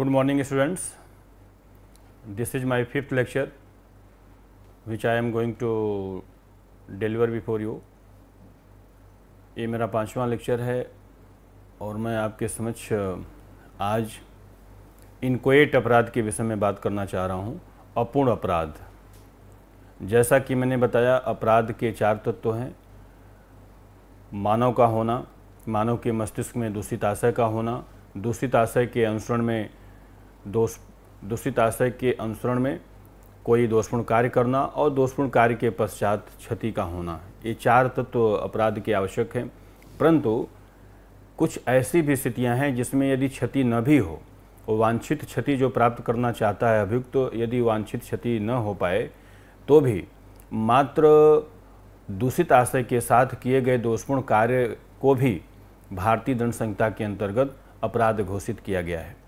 good morning students this is my fifth lecture which I am going to deliver before you ये मेरा पांचवा lecture है और मैं आपके समक्ष आज इनकोएट अपराध के विषय में बात करना चाह रहा हूँ अपूर्ण अपराध जैसा कि मैंने बताया अपराध के चार तत्व तो हैं मानव का होना मानव के मस्तिष्क में दूषित आशय का होना दूषित आशय के अनुसरण में दोष दूषित आशय के अनुसरण में कोई दोषपूर्ण कार्य करना और दोषपूर्ण कार्य के पश्चात क्षति का होना ये चार तत्व तो अपराध के आवश्यक हैं परंतु कुछ ऐसी भी स्थितियाँ हैं जिसमें यदि क्षति न भी हो और वांछित क्षति जो प्राप्त करना चाहता है अभियुक्त तो यदि वांछित क्षति न हो पाए तो भी मात्र दूषित आशय के साथ किए गए दोषपूर्ण कार्य को भी भारतीय दंड संहिता के अंतर्गत अपराध घोषित किया गया है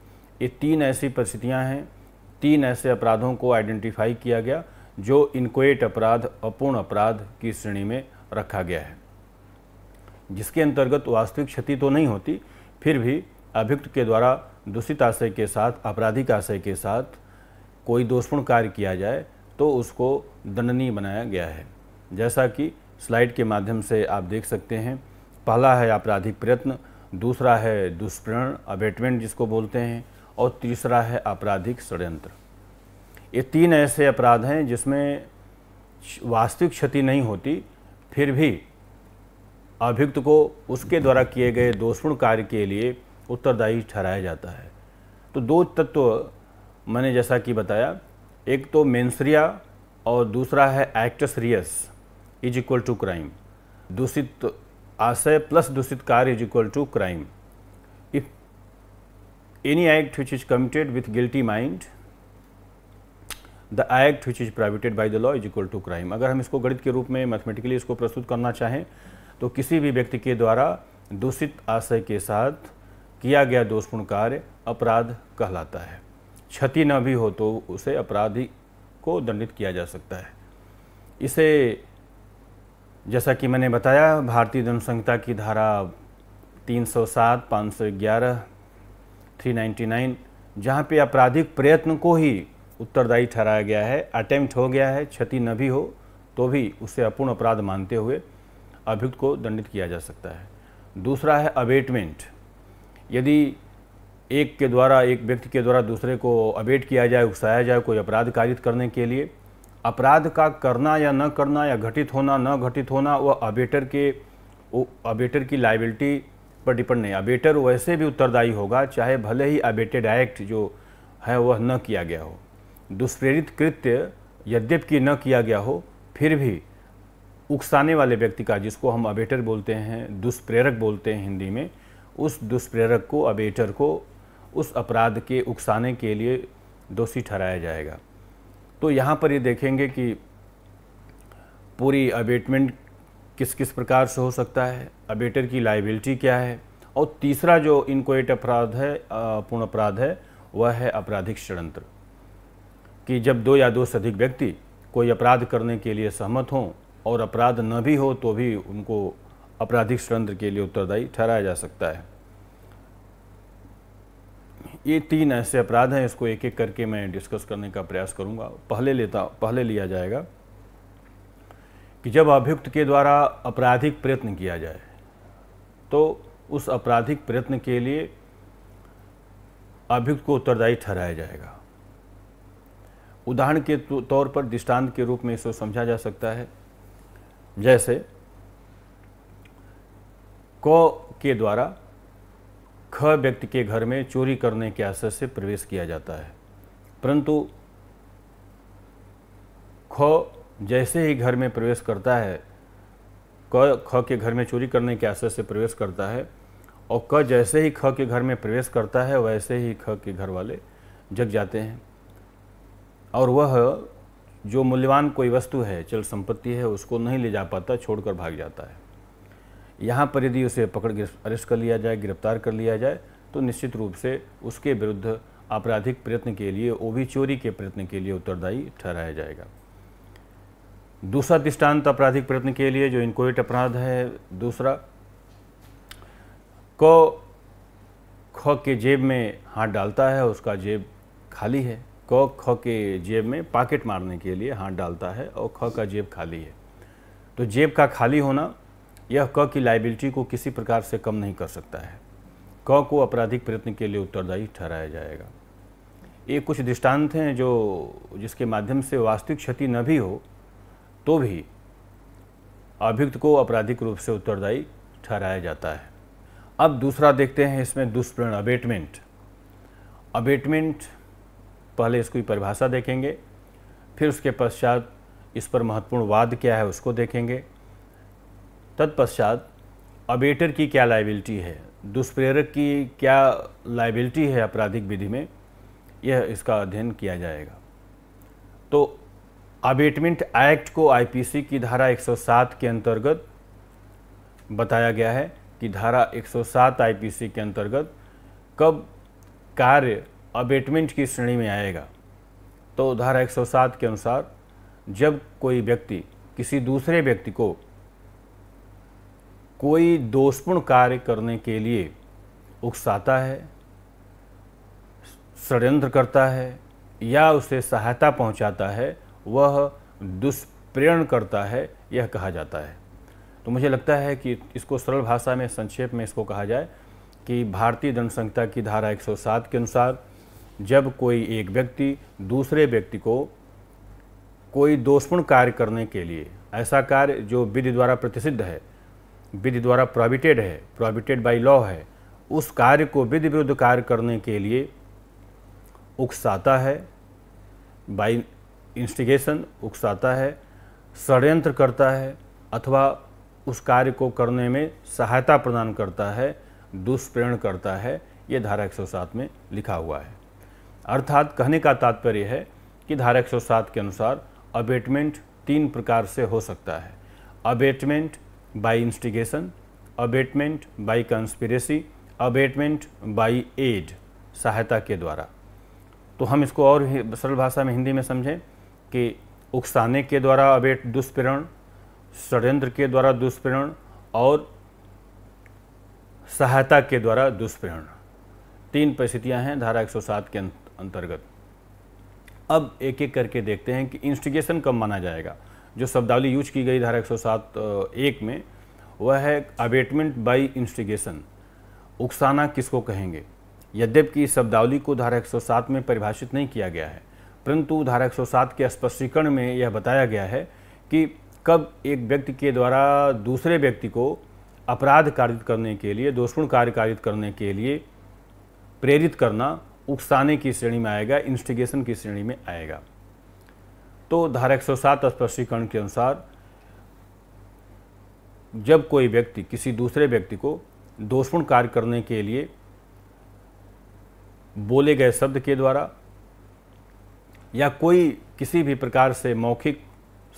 ये तीन ऐसी परिस्थितियाँ हैं तीन ऐसे अपराधों को आइडेंटिफाई किया गया जो इनक्वेट अपराध अपूर्ण अपराध की श्रेणी में रखा गया है जिसके अंतर्गत वास्तविक क्षति तो नहीं होती फिर भी अभियुक्त के द्वारा दूषित आशय के साथ आपराधिक आशय के साथ कोई दोषपूर्ण कार्य किया जाए तो उसको दंडनीय बनाया गया है जैसा कि स्लाइड के माध्यम से आप देख सकते हैं पहला है आपराधिक प्रयत्न दूसरा है दुष्प्रण अबेटमेंट जिसको बोलते हैं और तीसरा है आपराधिक षडयंत्र ये तीन ऐसे अपराध हैं जिसमें वास्तविक क्षति नहीं होती फिर भी अभियुक्त को उसके द्वारा किए गए दोषपूर्ण कार्य के लिए उत्तरदायी ठहराया जाता है तो दो तत्व मैंने जैसा कि बताया एक तो मेन्सरिया और दूसरा है actus reus is equal to crime दूषित आशय प्लस दूषित कार्य is equal to crime any act which is committed with guilty mind the act which is prohibited by the law is equal to crime अगर हम इसको गणित के रूप में मैथमेटिकली इसको प्रस्तुत करना चाहें तो किसी भी व्यक्ति के द्वारा दूषित आशय के साथ किया गया दोषपूर्ण कार्य अपराध कहलाता है क्षति न भी हो तो उसे अपराधी को दंडित किया जा सकता है इसे जैसा कि मैंने बताया भारतीय दंड संहिता की धारा 307, 511, 399 जहाँ पे आपराधिक प्रयत्न को ही उत्तरदायी ठहराया गया है अटैम्प्ट हो गया है क्षति न भी हो तो भी उसे अपूर्ण अपराध मानते हुए अभियुक्त को दंडित किया जा सकता है दूसरा है अबेटमेंट यदि एक के द्वारा एक व्यक्ति के द्वारा दूसरे को अबेट किया जाए उकसाया जाए कोई अपराध कारित करने के लिए अपराध का करना या न करना या घटित होना न घटित होना वह अबेटर के अबेटर की लाइबिलिटी पर डिपेंड नहीं अबेटर वैसे भी उत्तरदायी होगा चाहे भले ही अबेटेड एक्ट जो है वह न किया गया हो दुष्प्रेरित कृत्य यद्यप कि न किया गया हो फिर भी उकसाने वाले व्यक्ति का जिसको हम अबेटर बोलते हैं दुष्प्रेरक बोलते हैं हिंदी में उस दुष्प्रेरक को अबेटर को उस अपराध के उकसाने के लिए दोषी ठहराया जाएगा तो यहाँ पर ये देखेंगे कि पूरी अबेटमेंट किस किस प्रकार से हो सकता है अबेटर की लाइबिलिटी क्या है और तीसरा जो इनकोएट अपराध है पूर्ण अपराध है वह है आपराधिक षडंत्र कि जब दो या दो से अधिक व्यक्ति कोई अपराध करने के लिए सहमत हों और अपराध न भी हो तो भी उनको आपराधिक षडंत्र के लिए उत्तरदायी ठहराया जा सकता है ये तीन ऐसे अपराध हैं इसको एक एक करके मैं डिस्कस करने का प्रयास करूंगा पहले लेता पहले लिया जाएगा कि जब अभियुक्त के द्वारा आपराधिक प्रयत्न किया जाए तो उस आपराधिक प्रयत्न के लिए अभियुक्त को उत्तरदायी ठहराया जाएगा उदाहरण के तौर पर दृष्टांत के रूप में इसको समझा जा सकता है जैसे क के द्वारा ख व्यक्ति के घर में चोरी करने के आशय से प्रवेश किया जाता है परंतु ख जैसे ही घर में प्रवेश करता है क ख के घर में चोरी करने के आशय से प्रवेश करता है और क जैसे ही ख के घर में प्रवेश करता है वैसे ही ख के घर वाले जग जाते हैं और वह जो मूल्यवान कोई वस्तु है चल संपत्ति है उसको नहीं ले जा पाता छोड़कर भाग जाता है यहाँ पर यदि उसे पकड़ अरेस्ट कर लिया जाए गिरफ्तार कर लिया जाए तो निश्चित रूप से उसके विरुद्ध आपराधिक प्रयत्न के लिए वो भी चोरी के प्रयत्न के लिए उत्तरदायी ठहराया जाएगा दूसरा दृष्टांत आपराधिक प्रयत्न के लिए जो इंक्वाइट अपराध है दूसरा को ख के जेब में हाथ डालता है उसका जेब खाली है क ख के जेब में पॉकेट मारने के लिए हाथ डालता है और ख का जेब खाली है तो जेब का खाली होना यह क की लाइबिलिटी को किसी प्रकार से कम नहीं कर सकता है क को आपराधिक प्रयत्न के लिए उत्तरदायी ठहराया जाएगा ये कुछ दृष्टांत हैं जो जिसके माध्यम से वास्तविक क्षति न भी हो तो भी अभियुक्त को आपराधिक रूप से उत्तरदायी ठहराया जाता है अब दूसरा देखते हैं इसमें दुष्प्रण अबेटमेंट अबेटमेंट पहले इसकी परिभाषा देखेंगे फिर उसके पश्चात इस पर महत्वपूर्ण वाद क्या है उसको देखेंगे तत्पश्चात अबेटर की क्या लाइबिलिटी है दुष्प्रेरक की क्या लाइबिलिटी है आपराधिक विधि में यह इसका अध्ययन किया जाएगा तो अबेटमेंट एक्ट को आईपीसी की धारा 107 के अंतर्गत बताया गया है कि धारा 107 आईपीसी के अंतर्गत कब कार्य अबेटमेंट की श्रेणी में आएगा तो धारा 107 के अनुसार जब कोई व्यक्ति किसी दूसरे व्यक्ति को कोई दोषपूर्ण कार्य करने के लिए उकसाता है षड्यंत्र करता है या उसे सहायता पहुंचाता है वह दुष्प्रेरण करता है यह कहा जाता है तो मुझे लगता है कि इसको सरल भाषा में संक्षेप में इसको कहा जाए कि भारतीय दंड संहिता की धारा 107 के अनुसार जब कोई एक व्यक्ति दूसरे व्यक्ति को कोई दोषपूर्ण कार्य करने के लिए ऐसा कार्य जो विधि द्वारा प्रतिषिद्ध है विधि द्वारा प्रोविटेड है प्रोविटेड बाई लॉ है उस कार्य को विधि विरुद्ध कार्य करने के लिए उकसाता है बाई इंस्टिगेशन उकसाता है षड्यंत्र करता है अथवा उस कार्य को करने में सहायता प्रदान करता है दुष्प्रेरण करता है ये धारा 107 में लिखा हुआ है अर्थात कहने का तात्पर्य है कि धारा 107 के अनुसार अबेटमेंट तीन प्रकार से हो सकता है abetment by instigation abetment by conspiracy abetment by aid सहायता के द्वारा तो हम इसको और सरल भाषा में हिंदी में समझें कि उकसाने के द्वारा अवैध दुष्प्रेरण षड्यंत्र के द्वारा दुष्प्रेरण और सहायता के द्वारा दुष्प्रेरण तीन परिस्थितियां हैं धारा 107 के अंतर्गत अब एक एक करके देखते हैं कि इंस्टिगेशन कब माना जाएगा जो शब्दावली यूज की गई धारा 107 एक में वह है अबेटमेंट बाय इंस्टिगेशन उकसाना किसको कहेंगे यद्यप कि इस शब्दावली को धारा 107 में परिभाषित नहीं किया गया है परंतु धारा एक के स्पष्टीकरण में यह बताया गया है कि कब एक व्यक्ति के द्वारा दूसरे व्यक्ति को अपराध कार्य करने के लिए दोषपूर्ण कार्य कारित करने के लिए प्रेरित करना उकसाने की श्रेणी में आएगा इंस्टिगेशन की श्रेणी में आएगा तो धारा एक स्पष्टीकरण के अनुसार जब कोई व्यक्ति किसी दूसरे व्यक्ति को दोषपूर्ण कार्य करने के लिए बोले गए शब्द के द्वारा या कोई किसी भी प्रकार से मौखिक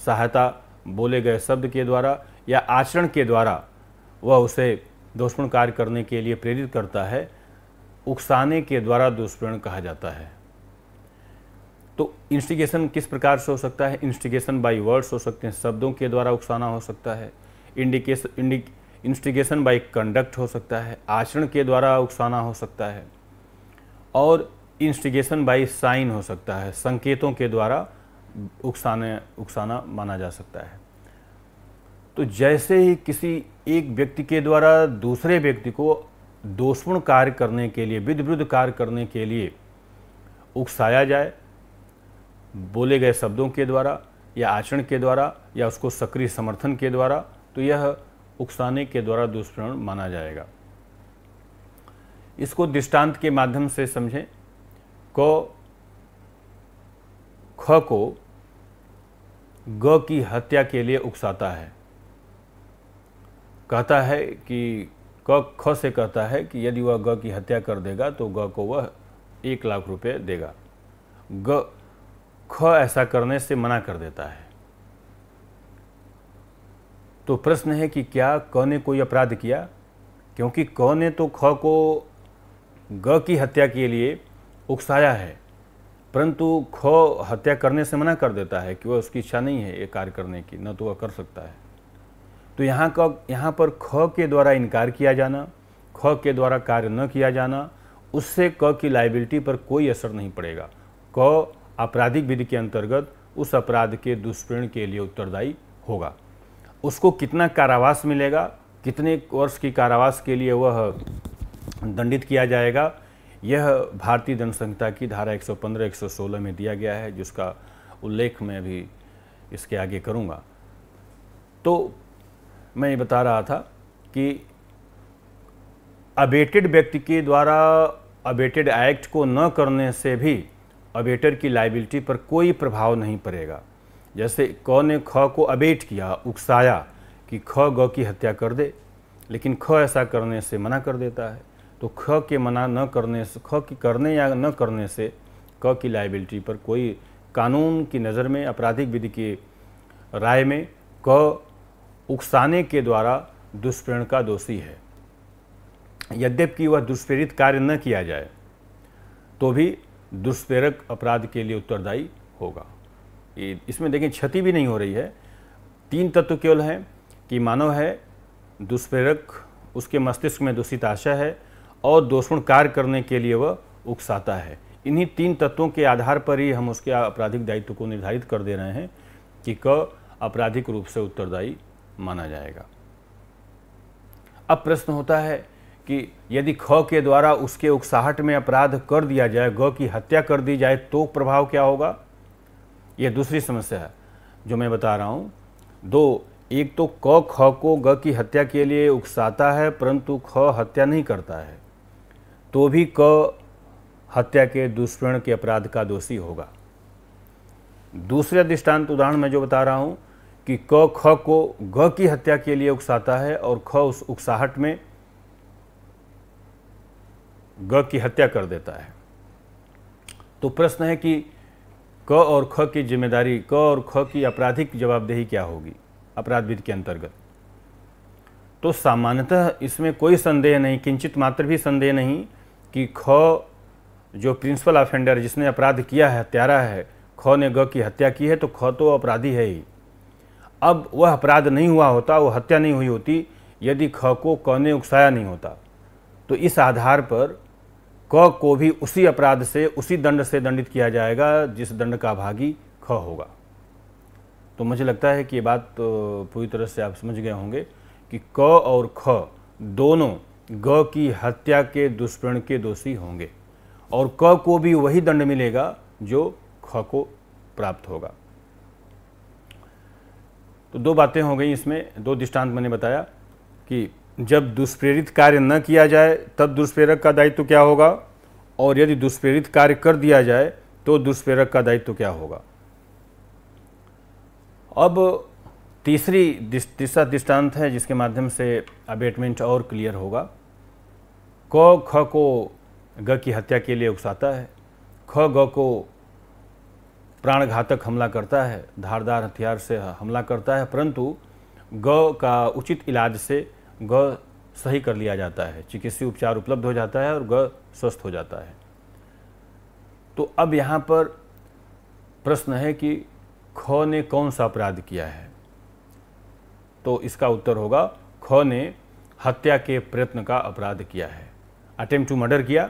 सहायता बोले गए शब्द के द्वारा या आचरण के द्वारा वह उसे दुष्मण कार्य करने के लिए प्रेरित करता है उकसाने के द्वारा दुष्प्रेरण कहा जाता है तो इंस्टिगेशन किस प्रकार से हो सकता है इंस्टिगेशन बाय वर्ड्स हो सकते हैं शब्दों के द्वारा उकसाना हो सकता है इंडिकेशन इंडिक इंस्टिगेशन बाय कंडक्ट हो सकता है आचरण के द्वारा उकसाना हो सकता है और इंस्टिगेशन बाई साइन हो सकता है संकेतों के द्वारा उकसाने उकसाना माना जा सकता है तो जैसे ही किसी एक व्यक्ति के द्वारा दूसरे व्यक्ति को दोषपूर्ण कार्य करने के लिए विधविरुद्ध कार्य करने के लिए उकसाया जाए बोले गए शब्दों के द्वारा या आचरण के द्वारा या उसको सक्रिय समर्थन के द्वारा तो यह उकसाने के द्वारा दुष्प्रण माना जाएगा इसको दृष्टांत के माध्यम से समझें क ख को ग की हत्या के लिए उकसाता है कहता है कि क ख से कहता है कि यदि वह ग की हत्या कर देगा तो ग को वह एक लाख रुपए देगा ग ख ऐसा करने से मना कर देता है तो प्रश्न है कि क्या क ने कोई अपराध किया क्योंकि क ने तो ख को ग की हत्या के लिए उकसाया है परंतु खो हत्या करने से मना कर देता है कि वह उसकी इच्छा नहीं है ये कार्य करने की न तो वह कर सकता है तो यहाँ का यहाँ पर ख के द्वारा इनकार किया जाना ख के द्वारा कार्य न किया जाना उससे क की लाइबिलिटी पर कोई असर नहीं पड़ेगा क आपराधिक विधि के अंतर्गत उस अपराध के दुष्परिण के लिए उत्तरदायी होगा उसको कितना कारावास मिलेगा कितने वर्ष की कारावास के लिए वह दंडित किया जाएगा यह भारतीय दंड की धारा 115 116 में दिया गया है जिसका उल्लेख मैं अभी इसके आगे करूँगा तो मैं ये बता रहा था कि अबेटेड व्यक्ति के द्वारा अबेटेड एक्ट को न करने से भी अबेटर की लाइबिलिटी पर कोई प्रभाव नहीं पड़ेगा जैसे क ने ख को अबेट किया उकसाया कि ख ग की हत्या कर दे लेकिन ख ऐसा करने से मना कर देता है तो ख के मना न करने से ख की करने या न करने से क की लाइबिलिटी पर कोई कानून की नज़र में आपराधिक विधि की राय में क उकसाने के द्वारा दुष्प्रेरण का दोषी है यद्यप कि वह दुष्प्रेरित कार्य न किया जाए तो भी दुष्प्रेरक अपराध के लिए उत्तरदायी होगा इसमें देखें क्षति भी नहीं हो रही है तीन तत्व केवल हैं कि मानव है दुष्प्रेरक उसके मस्तिष्क में दूषित आशा है और दोषपूर्ण कार्य करने के लिए वह उकसाता है इन्हीं तीन तत्वों के आधार पर ही हम उसके आपराधिक दायित्व को निर्धारित कर दे रहे हैं कि क आपराधिक रूप से उत्तरदायी माना जाएगा अब प्रश्न होता है कि यदि ख के द्वारा उसके उकसाहट में अपराध कर दिया जाए ग की हत्या कर दी जाए तो प्रभाव क्या होगा यह दूसरी समस्या है जो मैं बता रहा हूं दो एक तो क ख को ग की हत्या के लिए उकसाता है परंतु ख हत्या नहीं करता है तो भी क हत्या के दुष्प्रण के अपराध का दोषी होगा दूसरे दृष्टांत उदाहरण में जो बता रहा हूं कि क ख को ग की हत्या के लिए उकसाता है और ख उस उकसाहट में ग की हत्या कर देता है तो प्रश्न है कि क और ख की जिम्मेदारी क और ख की आपराधिक जवाबदेही क्या होगी अपराधविद के अंतर्गत तो सामान्यतः इसमें कोई संदेह नहीं किंचित मात्र भी संदेह नहीं कि ख जो प्रिंसिपल ऑफेंडर जिसने अपराध किया है हत्यारा है ख ने ग की हत्या की है तो ख तो अपराधी है ही अब वह अपराध नहीं हुआ होता वह हत्या नहीं हुई होती यदि ख को क ने उकसाया नहीं होता तो इस आधार पर क को भी उसी अपराध से उसी दंड से दंडित किया जाएगा जिस दंड का भागी ख होगा तो मुझे लगता है कि ये बात तो पूरी तरह से आप समझ गए होंगे कि क और ख दोनों ग की हत्या के दुष्प्रण के दोषी होंगे और क को भी वही दंड मिलेगा जो ख को प्राप्त होगा तो दो बातें हो गई इसमें दो दृष्टांत मैंने बताया कि जब दुष्प्रेरित कार्य न किया जाए तब दुष्प्रेरक का दायित्व तो क्या होगा और यदि दुष्प्रेरित कार्य कर दिया जाए तो दुष्प्रेरक का दायित्व तो क्या होगा अब तीसरी तीसरा दृष्टांत है जिसके माध्यम से अबेटमेंट और क्लियर होगा क ख को ग की हत्या के लिए उकसाता है ख ग को प्राणघातक हमला करता है धारदार हथियार से हमला करता है परंतु ग का उचित इलाज से ग सही कर लिया जाता है चिकित्सीय उपचार उपलब्ध हो जाता है और ग स्वस्थ हो जाता है तो अब यहाँ पर प्रश्न है कि ख ने कौन सा अपराध किया है तो इसका उत्तर होगा ख ने हत्या के प्रयत्न का अपराध किया है अटेम्प्ट टू मर्डर किया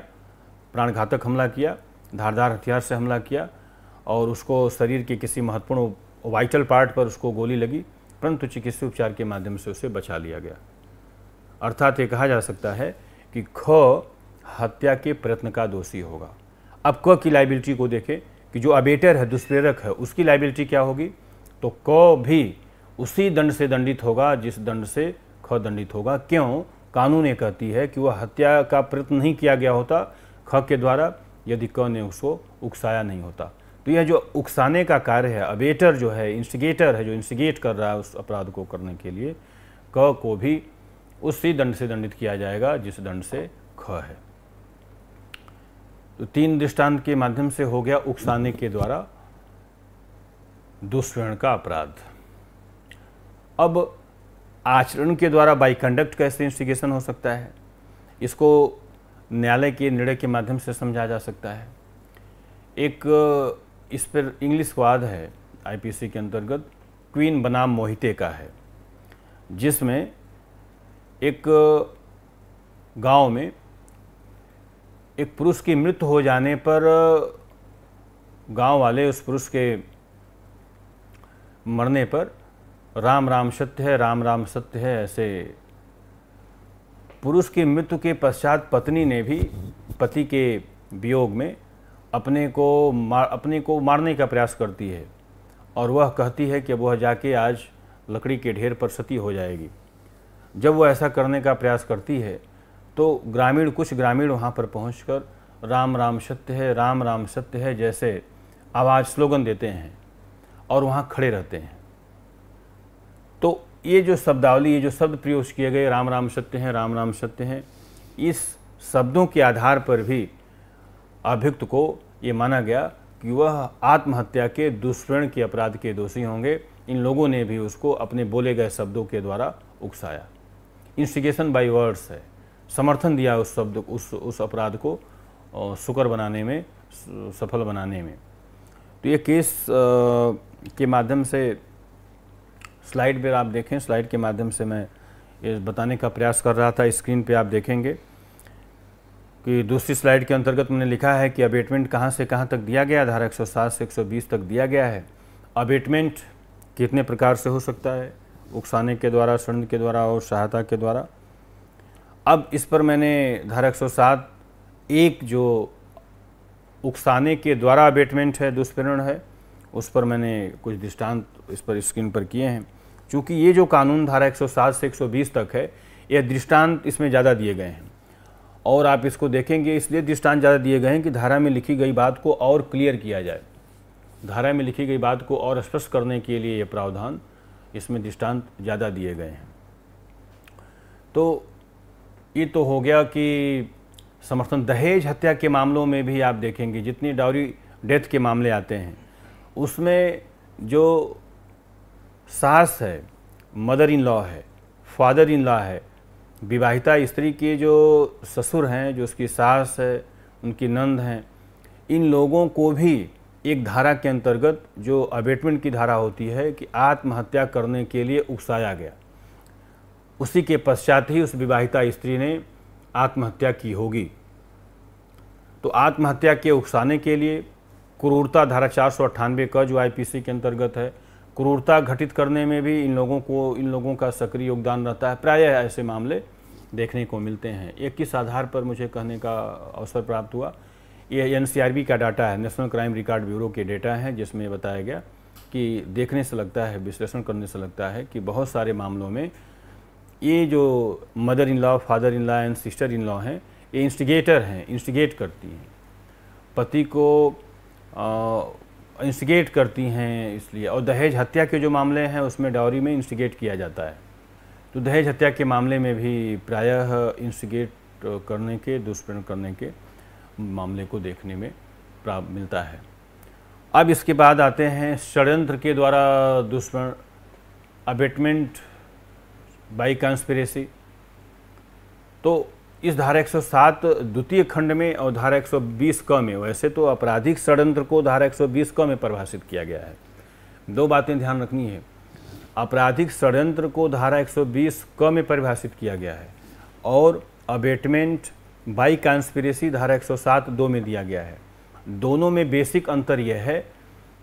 प्राणघातक हमला किया धारदार हथियार से हमला किया और उसको शरीर के किसी महत्वपूर्ण वाइटल पार्ट पर उसको गोली लगी परंतु चिकित्सा उपचार के माध्यम से उसे बचा लिया गया अर्थात ये कहा जा सकता है कि ख हत्या के प्रयत्न का दोषी होगा अब क की लाइबिलिटी को देखें कि जो अबेटर है दुष्प्रेरक है उसकी लाइबिलिटी क्या होगी तो क भी उसी दंड से दंडित होगा जिस दंड से ख दंडित होगा क्यों कानून ये कहती है कि वह हत्या का प्रयत्न नहीं किया गया होता ख के द्वारा यदि क ने उसको उकसाया नहीं होता तो यह जो उकसाने का कार्य है अबेटर जो है इंस्टिगेटर है जो इंस्टिगेट कर रहा है उस अपराध को करने के लिए क को भी उसी दंड से दंडित किया जाएगा जिस दंड से ख है तो तीन दृष्टांत के माध्यम से हो गया उकसाने के द्वारा दुष्प्रेरण का अपराध अब आचरण के द्वारा बाई कंडक्ट कैसे इन्वेस्टिगेशन हो सकता है इसको न्यायालय के निर्णय के माध्यम से समझा जा सकता है एक इस पर इंग्लिश वाद है आईपीसी के अंतर्गत क्वीन बनाम मोहिते का है जिसमें एक गांव में एक पुरुष की मृत्यु हो जाने पर गांव वाले उस पुरुष के मरने पर राम राम सत्य है राम राम सत्य है ऐसे पुरुष की मृत्यु के पश्चात पत्नी ने भी पति के वियोग में अपने को मार अपने को मारने का प्रयास करती है और वह कहती है कि वह जाके आज लकड़ी के ढेर पर सती हो जाएगी जब वह ऐसा करने का प्रयास करती है तो ग्रामीण कुछ ग्रामीण वहाँ पर पहुँच राम राम सत्य है राम राम सत्य है जैसे आवाज़ स्लोगन देते हैं और वहाँ खड़े रहते हैं ये जो शब्दावली ये जो शब्द प्रयोग किए गए राम राम सत्य हैं राम राम सत्य हैं इस शब्दों के आधार पर भी अभियुक्त को ये माना गया कि वह आत्महत्या के दुष्प्रण के अपराध के दोषी होंगे इन लोगों ने भी उसको अपने बोले गए शब्दों के द्वारा उकसाया इंस्टिगेशन बाई वर्ड्स है समर्थन दिया उस शब्द उस उस अपराध को सुकर बनाने में सफल बनाने में तो ये केस के माध्यम से स्लाइड पर आप देखें स्लाइड के माध्यम से मैं ये बताने का प्रयास कर रहा था स्क्रीन पे आप देखेंगे कि दूसरी स्लाइड के अंतर्गत मैंने लिखा है कि अबेटमेंट कहाँ से कहाँ तक दिया गया धारा 107 से 120 तक दिया गया है अबेटमेंट कितने प्रकार से हो सकता है उकसाने के द्वारा ऋण के द्वारा और सहायता के द्वारा अब इस पर मैंने धारा सात एक जो उकसाने के द्वारा अबेटमेंट है दुष्प्रेरण है उस पर मैंने कुछ दृष्टांत इस पर स्क्रीन पर किए हैं चूँकि ये जो कानून धारा 107 से 120 तक है ये दृष्टांत इसमें ज़्यादा दिए गए हैं और आप इसको देखेंगे इसलिए दृष्टांत ज़्यादा दिए गए हैं कि धारा में लिखी गई बात को और क्लियर किया जाए धारा में लिखी गई बात को और स्पष्ट करने के लिए ये प्रावधान इसमें दृष्टांत ज़्यादा दिए गए हैं तो ये तो हो गया कि समर्थन दहेज हत्या के मामलों में भी आप देखेंगे जितनी डाउरी डेथ के मामले आते हैं उसमें जो सास है मदर इन लॉ है फादर इन लॉ है विवाहिता स्त्री के जो ससुर हैं जो उसकी सास है उनकी नंद हैं इन लोगों को भी एक धारा के अंतर्गत जो अबेटमेंट की धारा होती है कि आत्महत्या करने के लिए उकसाया गया उसी के पश्चात ही उस विवाहिता स्त्री ने आत्महत्या की होगी तो आत्महत्या के उकसाने के लिए क्रूरता धारा चार सौ का जो आईपीसी के अंतर्गत है क्रूरता घटित करने में भी इन लोगों को इन लोगों का सक्रिय योगदान रहता है प्रायः ऐसे मामले देखने को मिलते हैं एक किस आधार पर मुझे कहने का अवसर प्राप्त हुआ ये एन का डाटा है नेशनल क्राइम रिकॉर्ड ब्यूरो के डाटा है जिसमें बताया गया कि देखने से लगता है विश्लेषण करने से लगता है कि बहुत सारे मामलों में ये जो mother in law father in law and sister in law हैं ये इंस्टिगेटर हैं इंस्टिगेट करती हैं पति को इंस्टिगेट करती हैं इसलिए और दहेज हत्या के जो मामले हैं उसमें डावरी में इंस्टिगेट किया जाता है तो दहेज हत्या के मामले में भी प्रायः इंस्टिगेट करने के दुष्प्रण करने के मामले को देखने में प्राप्त मिलता है अब इसके बाद आते हैं षडयंत्र के द्वारा दुष्प्रण अबेटमेंट बाई कंस्पिरेसी तो इस धारा 107 द्वितीय खंड में और धारा 120 क में वैसे तो आपराधिक षडयंत्र को धारा 120 क में परिभाषित किया गया है दो बातें ध्यान रखनी है आपराधिक षडयंत्र को धारा 120 क में परिभाषित किया गया है और अबेटमेंट बाई कॉन्स्पिरेसी धारा 107 दो में दिया गया है दोनों में बेसिक अंतर यह है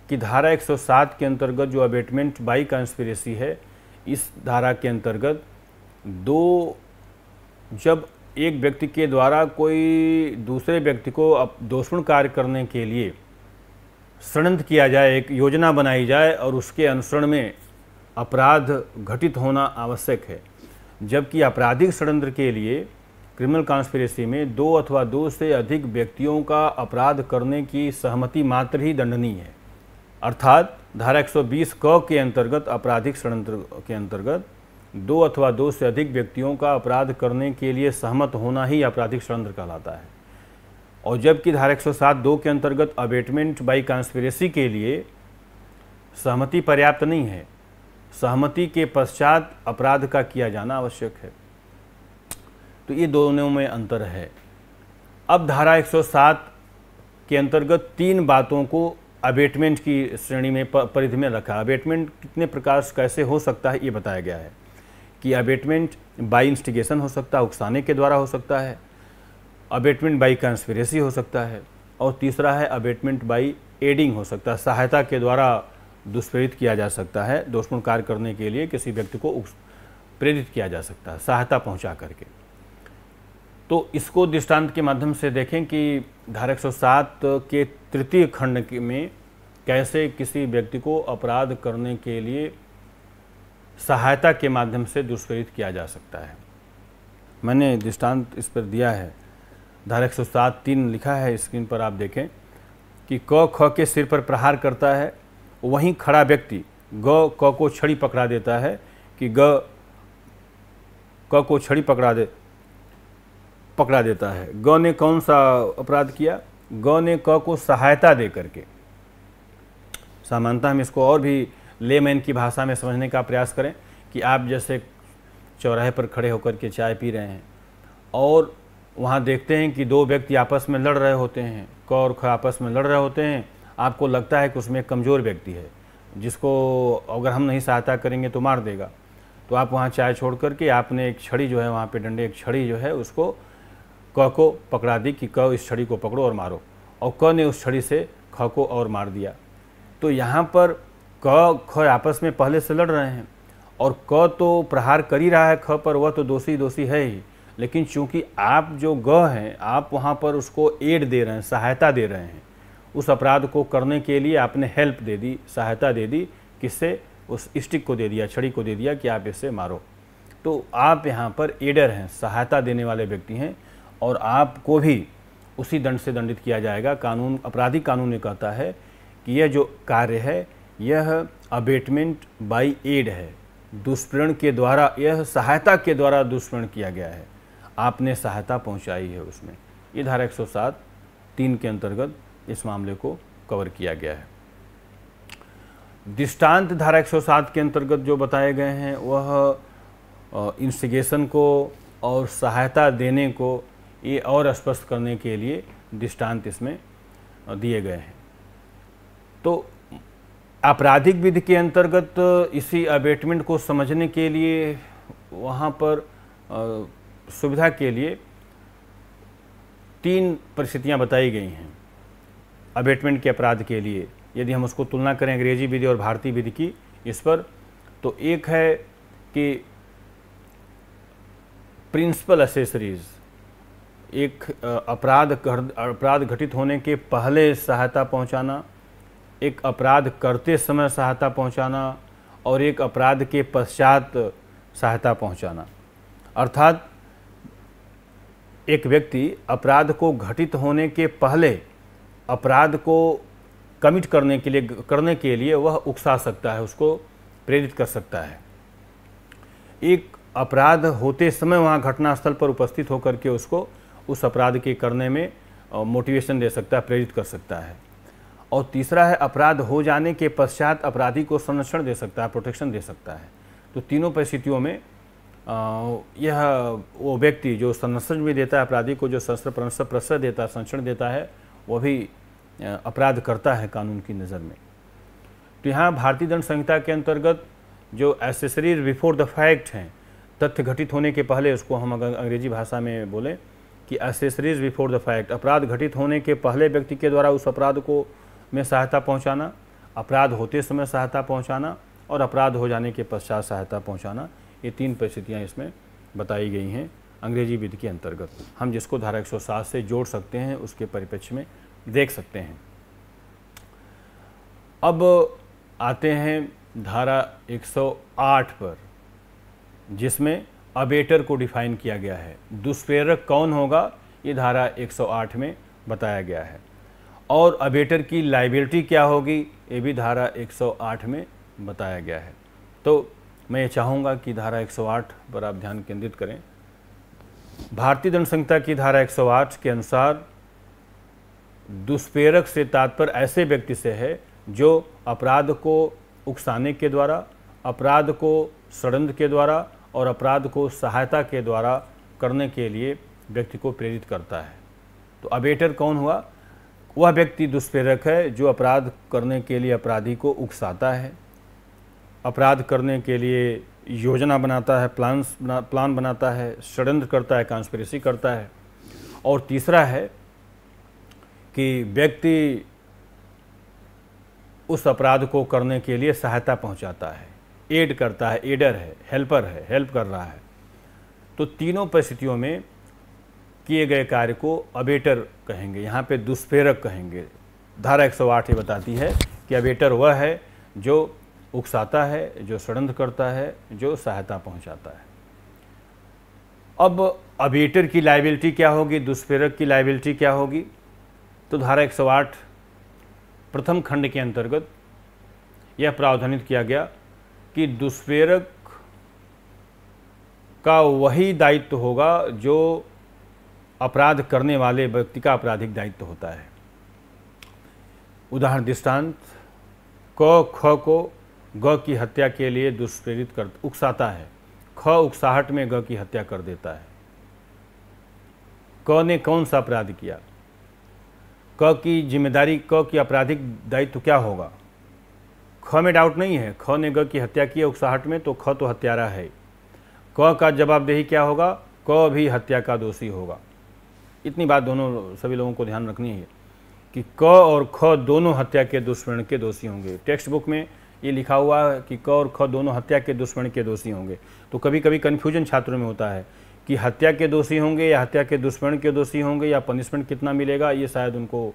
कि धारा 107 के अंतर्गत जो अबेटमेंट बाई कॉन्स्पिरेसी है इस धारा के अंतर्गत दो जब एक व्यक्ति के द्वारा कोई दूसरे व्यक्ति को दोषपूर्ण कार्य करने के लिए षडंत किया जाए एक योजना बनाई जाए और उसके अनुसरण में अपराध घटित होना आवश्यक है जबकि आपराधिक षडयंत्र के लिए क्रिमिनल कॉन्स्पिरेसी में दो अथवा दो से अधिक व्यक्तियों का अपराध करने की सहमति मात्र ही दंडनीय है अर्थात धारा 120 क के अंतर्गत आपराधिक षडयंत्र के अंतर्गत दो अथवा दो से अधिक व्यक्तियों का अपराध करने के लिए सहमत होना ही आपराधिक षडयंत्र कहलाता है और जबकि धारा एक दो के अंतर्गत अबेटमेंट बाई कॉन्स्पिरेसी के लिए सहमति पर्याप्त नहीं है सहमति के पश्चात अपराध का किया जाना आवश्यक है तो ये दोनों में अंतर है अब धारा 107 के अंतर्गत तीन बातों को अबेटमेंट की श्रेणी में परिधि में रखा अबेटमेंट कितने प्रकार कैसे हो सकता है ये बताया गया है कि अबेटमेंट बाई इंस्टिगेशन हो सकता है उकसाने के द्वारा हो सकता है अबेटमेंट बाई कंस्पिरेसी हो सकता है और तीसरा है अबेटमेंट बाई एडिंग हो सकता है सहायता के द्वारा दुष्प्रेरित किया जा सकता है दोषपूर्ण कार्य करने के लिए किसी व्यक्ति को प्रेरित किया जा सकता है सहायता पहुँचा करके तो इसको दृष्टांत के माध्यम से देखें कि धारा सात के तृतीय खंड में कैसे किसी व्यक्ति को अपराध करने के लिए सहायता के माध्यम से दुष्प्रेरित किया जा सकता है मैंने दृष्टांत इस पर दिया है धारा एक सौ सात तीन लिखा है स्क्रीन पर आप देखें कि क ख के सिर पर प्रहार करता है वहीं खड़ा व्यक्ति ग क को छड़ी पकड़ा देता है कि ग क को छड़ी पकड़ा दे पकड़ा देता है ग ने कौन सा अपराध किया ग ने क को सहायता दे करके सामान्यता हम इसको और भी लेमैन की भाषा में समझने का प्रयास करें कि आप जैसे चौराहे पर खड़े होकर के चाय पी रहे हैं और वहाँ देखते हैं कि दो व्यक्ति आपस में लड़ रहे होते हैं क और ख आपस में लड़ रहे होते हैं आपको लगता है कि उसमें कमज़ोर व्यक्ति है जिसको अगर हम नहीं सहायता करेंगे तो मार देगा तो आप वहाँ चाय छोड़ करके आपने एक छड़ी जो है वहाँ पे डंडे एक छड़ी जो है उसको क को पकड़ा दी कि क इस छड़ी को पकड़ो और मारो और क ने उस छड़ी से ख को और मार दिया तो यहाँ पर क ख आपस में पहले से लड़ रहे हैं और क तो प्रहार कर ही रहा है ख पर वह तो दोषी दोषी है ही लेकिन चूंकि आप जो ग हैं आप वहाँ पर उसको एड दे रहे हैं सहायता दे रहे हैं उस अपराध को करने के लिए आपने हेल्प दे दी सहायता दे दी किससे उस स्टिक को दे दिया छड़ी को दे दिया कि आप इसे मारो तो आप यहाँ पर एडर हैं सहायता देने वाले व्यक्ति हैं और आपको भी उसी दंड से दंडित किया जाएगा कानून अपराधी कानून ने कहता है कि यह जो कार्य है यह अबेटमेंट बाय एड है दुष्प्रण के द्वारा यह सहायता के द्वारा दुष्प्रण किया गया है आपने सहायता पहुंचाई है उसमें ये धारा एक तीन के अंतर्गत इस मामले को कवर किया गया है दृष्टांत धारा एक के अंतर्गत जो बताए गए हैं वह इंस्टिगेशन को और सहायता देने को ये और स्पष्ट करने के लिए दृष्टांत इसमें दिए गए हैं तो आपराधिक विधि के अंतर्गत इसी अबेटमेंट को समझने के लिए वहाँ पर सुविधा के लिए तीन परिस्थितियाँ बताई गई हैं अबेटमेंट के अपराध के लिए यदि हम उसको तुलना करें अंग्रेजी विधि और भारतीय विधि की इस पर तो एक है कि प्रिंसिपल असेसरीज़ एक अपराध कर अपराध घटित होने के पहले सहायता पहुंचाना एक अपराध करते समय सहायता पहुंचाना और एक अपराध के पश्चात सहायता पहुंचाना अर्थात एक व्यक्ति अपराध को घटित होने के पहले अपराध को कमिट करने के लिए करने के लिए वह उकसा सकता है उसको प्रेरित कर सकता है एक अपराध होते समय वहाँ घटनास्थल पर उपस्थित होकर के उसको उस अपराध के करने में मोटिवेशन दे सकता है प्रेरित कर सकता है और तीसरा है अपराध हो जाने के पश्चात अपराधी को संरक्षण दे सकता है प्रोटेक्शन दे सकता है तो तीनों परिस्थितियों में यह वो व्यक्ति जो संरक्षण भी देता है अपराधी को जो संस्था प्रसर देता है संरक्षण देता है वह भी अपराध करता है कानून की नज़र में तो यहाँ भारतीय दंड संहिता के अंतर्गत जो एसेसरीज बिफोर द फैक्ट हैं तथ्य घटित होने के पहले उसको हम अगर अंग्रेजी भाषा में बोलें कि एसेसरीज बिफोर द फैक्ट अपराध घटित होने के पहले व्यक्ति के द्वारा उस अपराध को में सहायता पहुंचाना अपराध होते समय सहायता पहुंचाना और अपराध हो जाने के पश्चात सहायता पहुंचाना ये तीन परिस्थितियाँ इसमें बताई गई हैं अंग्रेजी विधि के अंतर्गत हम जिसको धारा एक से जोड़ सकते हैं उसके परिप्रेक्ष्य में देख सकते हैं अब आते हैं धारा 108 पर जिसमें अबेटर को डिफाइन किया गया है दुष्प्रेरक कौन होगा ये धारा 108 में बताया गया है और अबेटर की लाइबिलिटी क्या होगी ये भी धारा 108 में बताया गया है तो मैं ये चाहूँगा कि धारा 108 पर आप ध्यान केंद्रित करें भारतीय दंड संहिता की धारा 108 के अनुसार दुष्प्रेरक से तात्पर्य ऐसे व्यक्ति से है जो अपराध को उकसाने के द्वारा अपराध को षडंत्र के द्वारा और अपराध को सहायता के द्वारा करने के लिए व्यक्ति को प्रेरित करता है तो अबेटर कौन हुआ वह व्यक्ति दुष्प्रेरक है जो अपराध करने के लिए अपराधी को उकसाता है अपराध करने के लिए योजना बनाता है प्लान्स बना प्लान बनाता है षडयंत्र करता है कॉन्स्परेसी करता है और तीसरा है कि व्यक्ति उस अपराध को करने के लिए सहायता पहुंचाता है एड करता है एडर है हेल्पर है हेल्प कर रहा है तो तीनों परिस्थितियों में किए गए कार्य को अबेटर कहेंगे यहाँ पे दुष्प्रेरक कहेंगे धारा 108 ये बताती है कि अबेटर वह है जो उकसाता है जो षडंत्र करता है जो सहायता पहुँचाता है अब अबेटर की लाइबिलिटी क्या होगी दुष्प्रेरक की लाइबिलिटी क्या होगी तो धारा 108 प्रथम खंड के अंतर्गत यह प्रावधानित किया गया कि दुष्प्रेरक का वही दायित्व होगा जो अपराध करने वाले व्यक्ति का आपराधिक दायित्व होता है उदाहरण दृष्टांत क ख को ग की हत्या के लिए दुष्प्रेरित कर उकसाता है ख उकसाहट में ग की हत्या कर देता है क ने कौन सा अपराध किया क की जिम्मेदारी क की आपराधिक दायित्व क्या होगा ख में डाउट नहीं है ख ने ग की हत्या की है उकसाहट में तो ख तो हत्यारा है क का जवाबदेही क्या होगा क भी हत्या का दोषी होगा इतनी बात दोनों सभी लोगों को ध्यान रखनी है कि क और ख दोनों हत्या के दुष्मरण के दोषी होंगे टेक्स्ट बुक में ये लिखा हुआ है कि क और ख दोनों हत्या के दुश्मन के दोषी होंगे तो कभी कभी कन्फ्यूजन छात्रों में होता है कि हत्या के दोषी होंगे या हत्या के दुश्मन के दोषी होंगे या पनिशमेंट कितना मिलेगा ये शायद उनको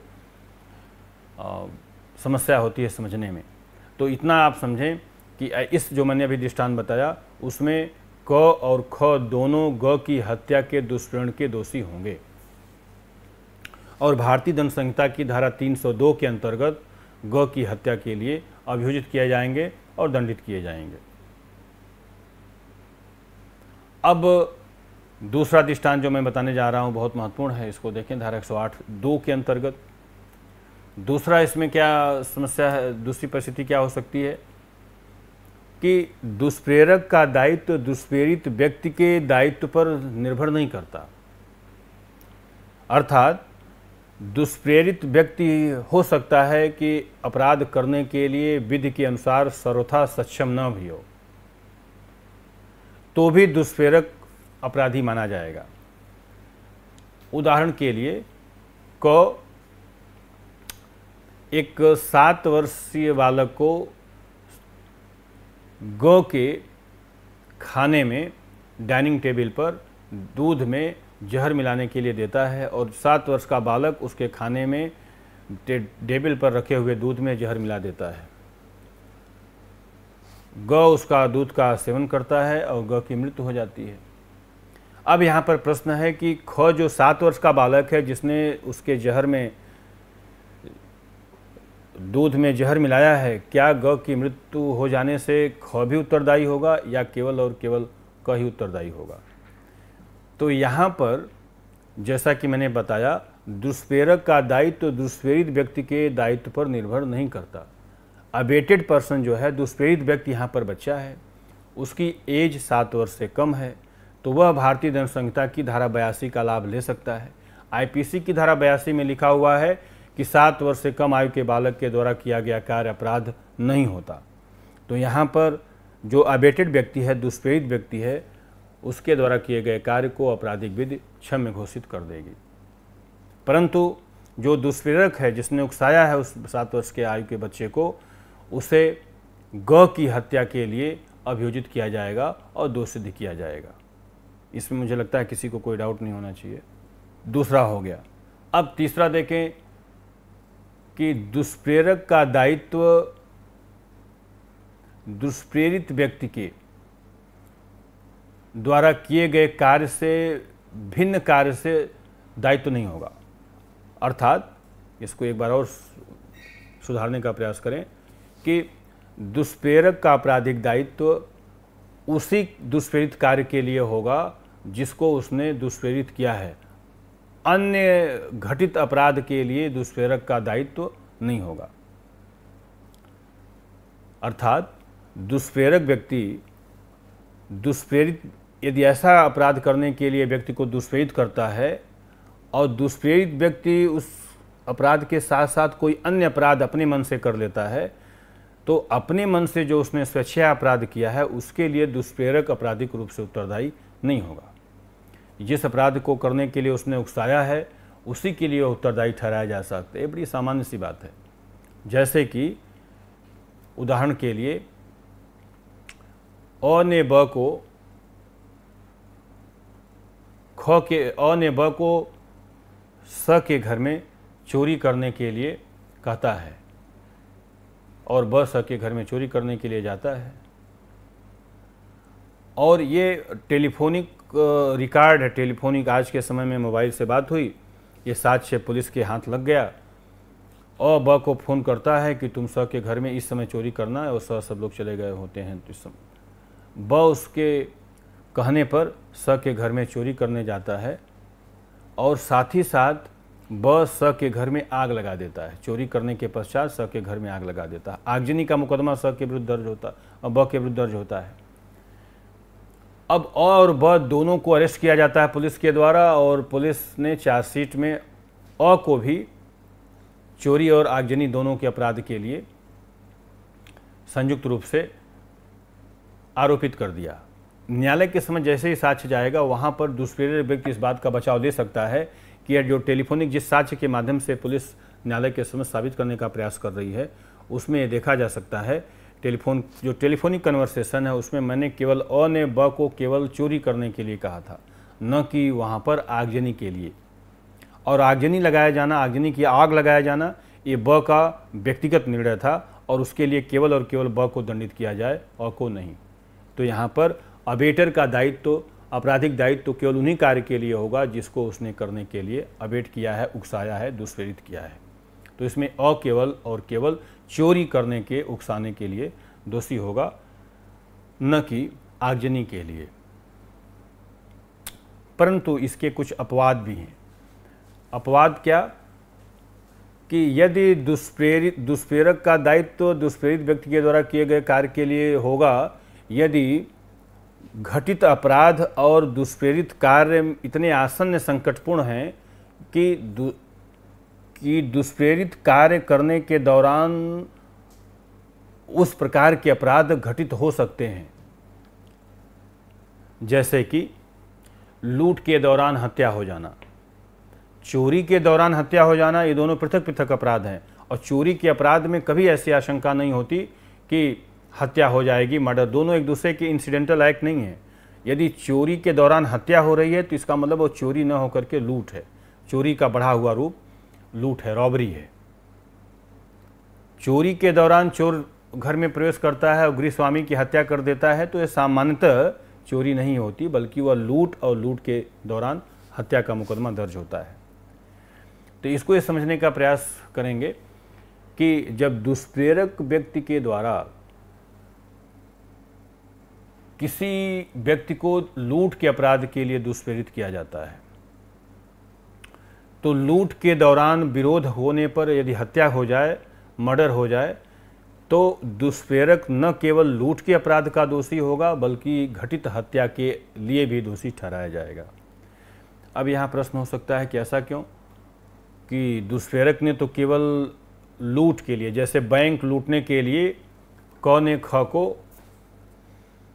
आ, समस्या होती है समझने में तो इतना आप समझें कि इस जो मैंने अभी दृष्टान बताया उसमें क और ख दोनों ग की हत्या के दुष्प्रण के दोषी होंगे और भारतीय जनसंहिता की धारा 302 के अंतर्गत ग की हत्या के लिए अभियोजित किए जाएंगे और दंडित किए जाएंगे अब दूसरा दृष्टांत जो मैं बताने जा रहा हूं बहुत महत्वपूर्ण है इसको देखें धारा एक सौ आठ दो के अंतर्गत दूसरा इसमें क्या समस्या है दूसरी परिस्थिति क्या हो सकती है कि दुष्प्रेरक का दायित्व दुष्प्रेरित व्यक्ति के दायित्व पर निर्भर नहीं करता अर्थात दुष्प्रेरित व्यक्ति हो सकता है कि अपराध करने के लिए विधि के अनुसार सर्वथा सक्षम न भी हो तो भी दुष्प्रेरक अपराधी माना जाएगा उदाहरण के लिए क एक सात वर्षीय बालक को गौ के खाने में डाइनिंग टेबल पर दूध में जहर मिलाने के लिए देता है और सात वर्ष का बालक उसके खाने में टेबल पर रखे हुए दूध में जहर मिला देता है गौ उसका दूध का सेवन करता है और गौ की मृत्यु हो जाती है अब यहाँ पर प्रश्न है कि ख जो सात वर्ष का बालक है जिसने उसके जहर में दूध में जहर मिलाया है क्या ग की मृत्यु हो जाने से ख भी उत्तरदायी होगा या केवल और केवल क ही उत्तरदायी होगा तो यहाँ पर जैसा कि मैंने बताया दुष्प्रेरक का दायित्व तो दुष्प्रेरित व्यक्ति के दायित्व पर निर्भर नहीं करता अबेटेड पर्सन जो है दुष्प्रेरित व्यक्ति यहाँ पर बच्चा है उसकी एज सात वर्ष से कम है तो वह भारतीय दंड संहिता की धारा बयासी का लाभ ले सकता है आईपीसी की धारा बयासी में लिखा हुआ है कि सात वर्ष से कम आयु के बालक के द्वारा किया गया कार्य अपराध नहीं होता तो यहाँ पर जो अबेटेड व्यक्ति है दुष्प्रेरित व्यक्ति है उसके द्वारा किए गए कार्य को आपराधिक विधि क्षम्य घोषित कर देगी परंतु जो दुष्प्रेरक है जिसने उकसाया है उस सात वर्ष के आयु के बच्चे को उसे ग की हत्या के लिए अभियोजित किया जाएगा और दोष सिद्ध किया जाएगा इसमें मुझे लगता है किसी को कोई डाउट नहीं होना चाहिए दूसरा हो गया अब तीसरा देखें कि दुष्प्रेरक का दायित्व दुष्प्रेरित व्यक्ति के द्वारा किए गए कार्य से भिन्न कार्य से दायित्व तो नहीं होगा अर्थात इसको एक बार और सुधारने का प्रयास करें कि दुष्प्रेरक का आपराधिक दायित्व तो उसी दुष्प्रेरित कार्य के लिए होगा जिसको उसने दुष्प्रेरित किया है अन्य घटित अपराध के लिए दुष्प्रेरक का दायित्व तो नहीं होगा अर्थात दुष्प्रेरक व्यक्ति दुष्प्रेरित यदि ऐसा अपराध करने के लिए व्यक्ति को दुष्प्रेरित करता है और दुष्प्रेरित व्यक्ति उस अपराध के साथ साथ कोई अन्य अपराध अपने मन से कर लेता है तो अपने मन से जो उसने स्वेच्छा अपराध किया है उसके लिए दुष्प्रेरक आपराधिक रूप से उत्तरदायी नहीं होगा जिस अपराध को करने के लिए उसने उकसाया है उसी के लिए उत्तरदायी ठहराया जा सकता है ये बड़ी सामान्य सी बात है जैसे कि उदाहरण के लिए अ ने ब को ख के अ ने ब को स के घर में चोरी करने के लिए कहता है और ब स के घर में चोरी करने के लिए जाता है और ये टेलीफोनिक रिकॉर्ड है टेलीफोनिक आज के समय में मोबाइल से बात हुई ये सात से पुलिस के हाथ लग गया अ ब को फ़ोन करता है कि तुम स के घर में इस समय चोरी करना है और स सब लोग चले गए होते हैं तो इस समय ब उसके कहने पर स के घर में चोरी करने जाता है और साथ ही साथ ब स के घर में आग लगा देता है चोरी करने के पश्चात स के घर में आग लगा देता है आगजनी का मुकदमा स के विरुद्ध दर्ज होता और ब के विरुद्ध दर्ज होता है अब अ और ब दोनों को अरेस्ट किया जाता है पुलिस के द्वारा और पुलिस ने चार्जशीट में अ को भी चोरी और आगजनी दोनों के अपराध के लिए संयुक्त रूप से आरोपित कर दिया न्यायालय के समय जैसे ही साक्ष्य जाएगा वहाँ पर दूसरे व्यक्ति इस बात का बचाव दे सकता है कि यह जो टेलीफोनिक जिस साक्ष्य के माध्यम से पुलिस न्यायालय के समय साबित करने का प्रयास कर रही है उसमें ये देखा जा सकता है टेलीफोन जो टेलीफोनिक कन्वर्सेशन है उसमें मैंने केवल अ ने ब को केवल चोरी करने के लिए कहा था न कि वहाँ पर आगजनी के लिए और आगजनी लगाया जाना आगजनी की आग लगाया जाना ये ब का व्यक्तिगत निर्णय था और उसके लिए केवल और केवल ब को दंडित किया जाए अ को नहीं तो यहाँ पर अबेटर का दायित्व तो, आपराधिक दायित्व तो केवल उन्हीं कार्य के लिए होगा जिसको उसने करने के लिए अबेट किया है उकसाया है दुष्प्रेरित किया है तो इसमें अकेवल और केवल चोरी करने के उकसाने के लिए दोषी होगा न कि आगजनी के लिए परंतु इसके कुछ अपवाद भी हैं अपवाद क्या कि यदि दुष्प्रेरित दुष्प्रेरक का दायित्व तो दुष्प्रेरित व्यक्ति के द्वारा किए गए कार्य के लिए होगा यदि घटित अपराध और दुष्प्रेरित कार्य इतने आसन्न संकटपूर्ण हैं कि दु, कि दुष्प्रेरित कार्य करने के दौरान उस प्रकार के अपराध घटित हो सकते हैं जैसे कि लूट के दौरान हत्या हो जाना चोरी के दौरान हत्या हो जाना ये दोनों पृथक पृथक अपराध हैं और चोरी के अपराध में कभी ऐसी आशंका नहीं होती कि हत्या हो जाएगी मर्डर दोनों एक दूसरे के इंसिडेंटल एक्ट नहीं है यदि चोरी के दौरान हत्या हो रही है तो इसका मतलब वो चोरी न होकर के लूट है चोरी का बढ़ा हुआ रूप लूट है रॉबरी है चोरी के दौरान चोर घर में प्रवेश करता है और गृहस्वामी की हत्या कर देता है तो यह सामान्यतः चोरी नहीं होती बल्कि वह लूट और लूट के दौरान हत्या का मुकदमा दर्ज होता है तो इसको ये समझने का प्रयास करेंगे कि जब दुष्प्रेरक व्यक्ति के द्वारा किसी व्यक्ति को लूट के अपराध के लिए दुष्प्रेरित किया जाता है तो लूट के दौरान विरोध होने पर यदि हत्या हो जाए मर्डर हो जाए तो दुष्प्रेरक न केवल लूट के अपराध का दोषी होगा बल्कि घटित हत्या के लिए भी दोषी ठहराया जाएगा अब यहाँ प्रश्न हो सकता है कि ऐसा क्यों कि दुष्प्रेरक ने तो केवल लूट के लिए जैसे बैंक लूटने के लिए क ने ख को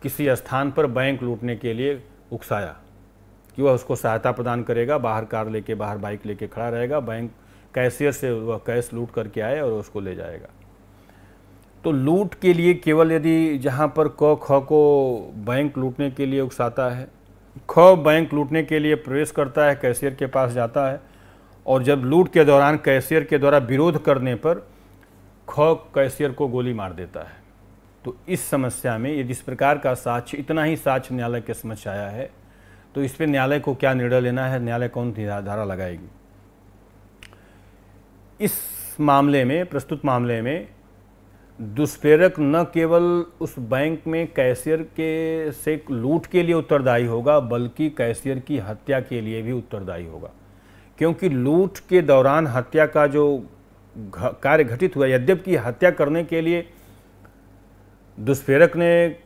किसी स्थान पर बैंक लूटने के लिए उकसाया कि वह उसको सहायता प्रदान करेगा बाहर कार लेके बाहर बाइक लेके खड़ा रहेगा बैंक कैशियर से वह कैश लूट करके आए और उसको ले जाएगा तो लूट के लिए केवल यदि जहाँ पर क ख को बैंक लूटने के लिए उकसाता है ख बैंक लूटने के लिए प्रवेश करता है कैशियर के पास जाता है और जब लूट के दौरान कैशियर के द्वारा विरोध करने पर ख कैशियर को गोली मार देता है तो इस समस्या में यदि इस प्रकार का साक्ष्य इतना ही साक्ष्य न्यायालय के समक्ष आया है तो इस पर न्यायालय को क्या निर्णय लेना है न्यायालय कौन सी धारा लगाएगी इस मामले में प्रस्तुत मामले में दुष्प्रेरक न केवल उस बैंक में कैशियर के से लूट के लिए उत्तरदायी होगा बल्कि कैशियर की हत्या के लिए भी उत्तरदायी होगा क्योंकि लूट के दौरान हत्या का जो कार्य घटित हुआ यद्यप कि हत्या करने के लिए दुष्प्रेरक ने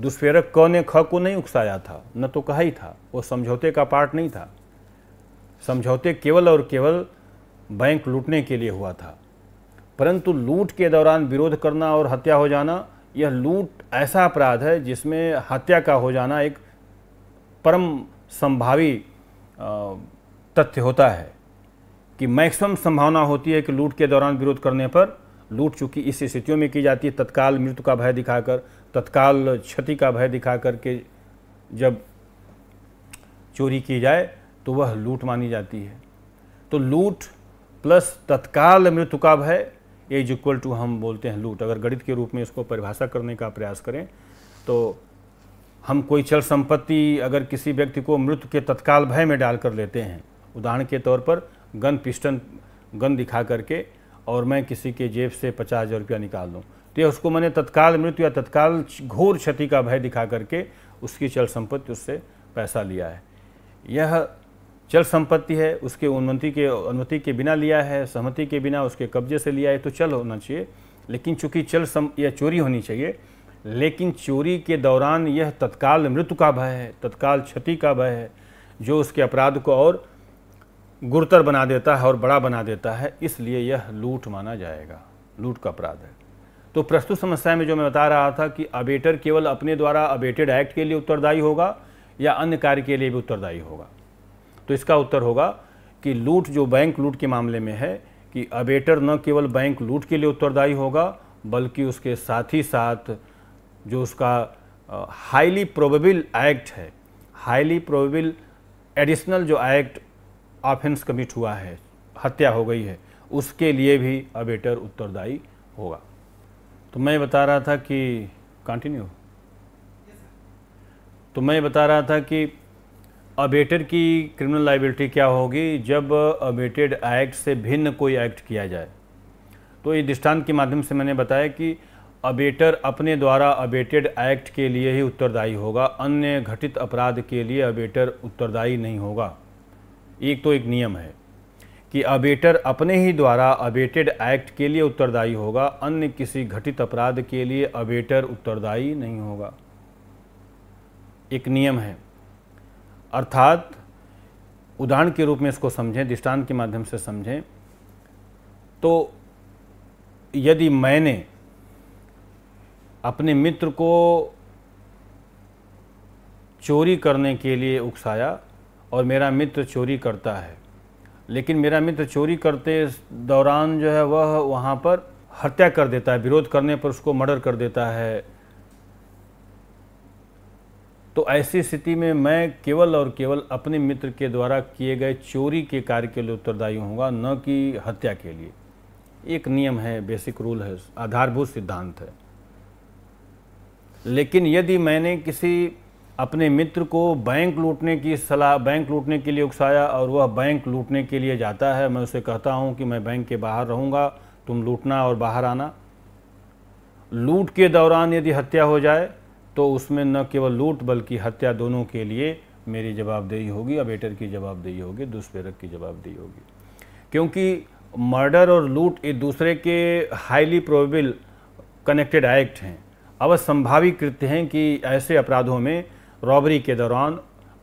दुष्प्रेरक क ने ख को नहीं उकसाया था न तो कहा ही था वो समझौते का पार्ट नहीं था समझौते केवल और केवल बैंक लूटने के लिए हुआ था परंतु लूट के दौरान विरोध करना और हत्या हो जाना यह लूट ऐसा अपराध है जिसमें हत्या का हो जाना एक परम संभावी तथ्य होता है कि मैक्सिमम संभावना होती है कि लूट के दौरान विरोध करने पर लूट चुकी इस स्थितियों में की जाती है तत्काल मृत्यु का भय दिखाकर तत्काल क्षति का भय दिखा करके जब चोरी की जाए तो वह लूट मानी जाती है तो लूट प्लस तत्काल मृत्यु का भय इज इक्वल टू हम बोलते हैं लूट अगर गणित के रूप में इसको परिभाषा करने का प्रयास करें तो हम कोई चल संपत्ति अगर किसी व्यक्ति को मृत्यु के तत्काल भय में डाल कर लेते हैं उदाहरण के तौर पर गन पिस्टन गन दिखा करके और मैं किसी के जेब से पचास हज़ार रुपया निकाल दूँ तो यह उसको मैंने तत्काल मृत्यु या तत्काल घोर क्षति का भय दिखा करके उसकी चल संपत्ति उससे पैसा लिया है यह चल संपत्ति है उसके उन्नति के अनुमति के बिना लिया है सहमति के बिना उसके कब्जे से लिया है तो चल होना चाहिए लेकिन चूंकि चल सम यह चोरी होनी चाहिए लेकिन चोरी के दौरान यह तत्काल मृत्यु का भय है तत्काल क्षति का भय है जो उसके अपराध को और गुरतर बना देता है और बड़ा बना देता है इसलिए यह लूट माना जाएगा लूट का अपराध है तो प्रस्तुत समस्या में जो मैं बता रहा था कि अबेटर केवल अपने द्वारा अबेटेड एक्ट के लिए उत्तरदायी होगा या अन्य कार्य के लिए भी उत्तरदायी होगा तो इसका उत्तर होगा कि लूट जो बैंक लूट के मामले में है कि अबेटर न केवल बैंक लूट के लिए उत्तरदायी होगा बल्कि उसके साथ ही साथ जो उसका हाईली प्रोबेबल एक्ट है हाईली प्रोबेबल एडिशनल जो एक्ट ऑफेंस कमिट हुआ है हत्या हो गई है उसके लिए भी अबेटर उत्तरदायी होगा तो मैं बता रहा था कि कंटिन्यू तो मैं बता रहा था कि अबेटर की क्रिमिनल लाइबिलिटी क्या होगी जब अबेटेड एक्ट से भिन्न कोई एक्ट किया जाए तो ये दृष्टांत के माध्यम से मैंने बताया कि अबेटर अपने द्वारा अबेटेड एक्ट के लिए ही उत्तरदायी होगा अन्य घटित अपराध के लिए अबेटर उत्तरदायी नहीं होगा एक तो एक नियम है कि अबेटर अपने ही द्वारा अबेटेड एक्ट के लिए उत्तरदायी होगा अन्य किसी घटित अपराध के लिए अबेटर उत्तरदायी नहीं होगा एक नियम है अर्थात उदाहरण के रूप में इसको समझें दृष्टांत के माध्यम से समझें तो यदि मैंने अपने मित्र को चोरी करने के लिए उकसाया और मेरा मित्र चोरी करता है लेकिन मेरा मित्र चोरी करते दौरान जो है वह वहाँ पर हत्या कर देता है विरोध करने पर उसको मर्डर कर देता है तो ऐसी स्थिति में मैं केवल और केवल अपने मित्र के द्वारा किए गए चोरी के कार्य के लिए उत्तरदायी होगा न कि हत्या के लिए एक नियम है बेसिक रूल है आधारभूत सिद्धांत है लेकिन यदि मैंने किसी अपने मित्र को बैंक लूटने की सलाह बैंक लूटने के लिए उकसाया और वह बैंक लूटने के लिए जाता है मैं उसे कहता हूँ कि मैं बैंक के बाहर रहूँगा तुम लूटना और बाहर आना लूट के दौरान यदि हत्या हो जाए तो उसमें न केवल लूट बल्कि हत्या दोनों के लिए मेरी जवाबदेही होगी अबेटर की जवाबदेही होगी दुष्प्रेरक की जवाबदेही होगी क्योंकि मर्डर और लूट एक दूसरे के हाईली प्रोबेबल कनेक्टेड एक्ट हैं अवसंभावी कृत्य हैं कि ऐसे अपराधों में रॉबरी के दौरान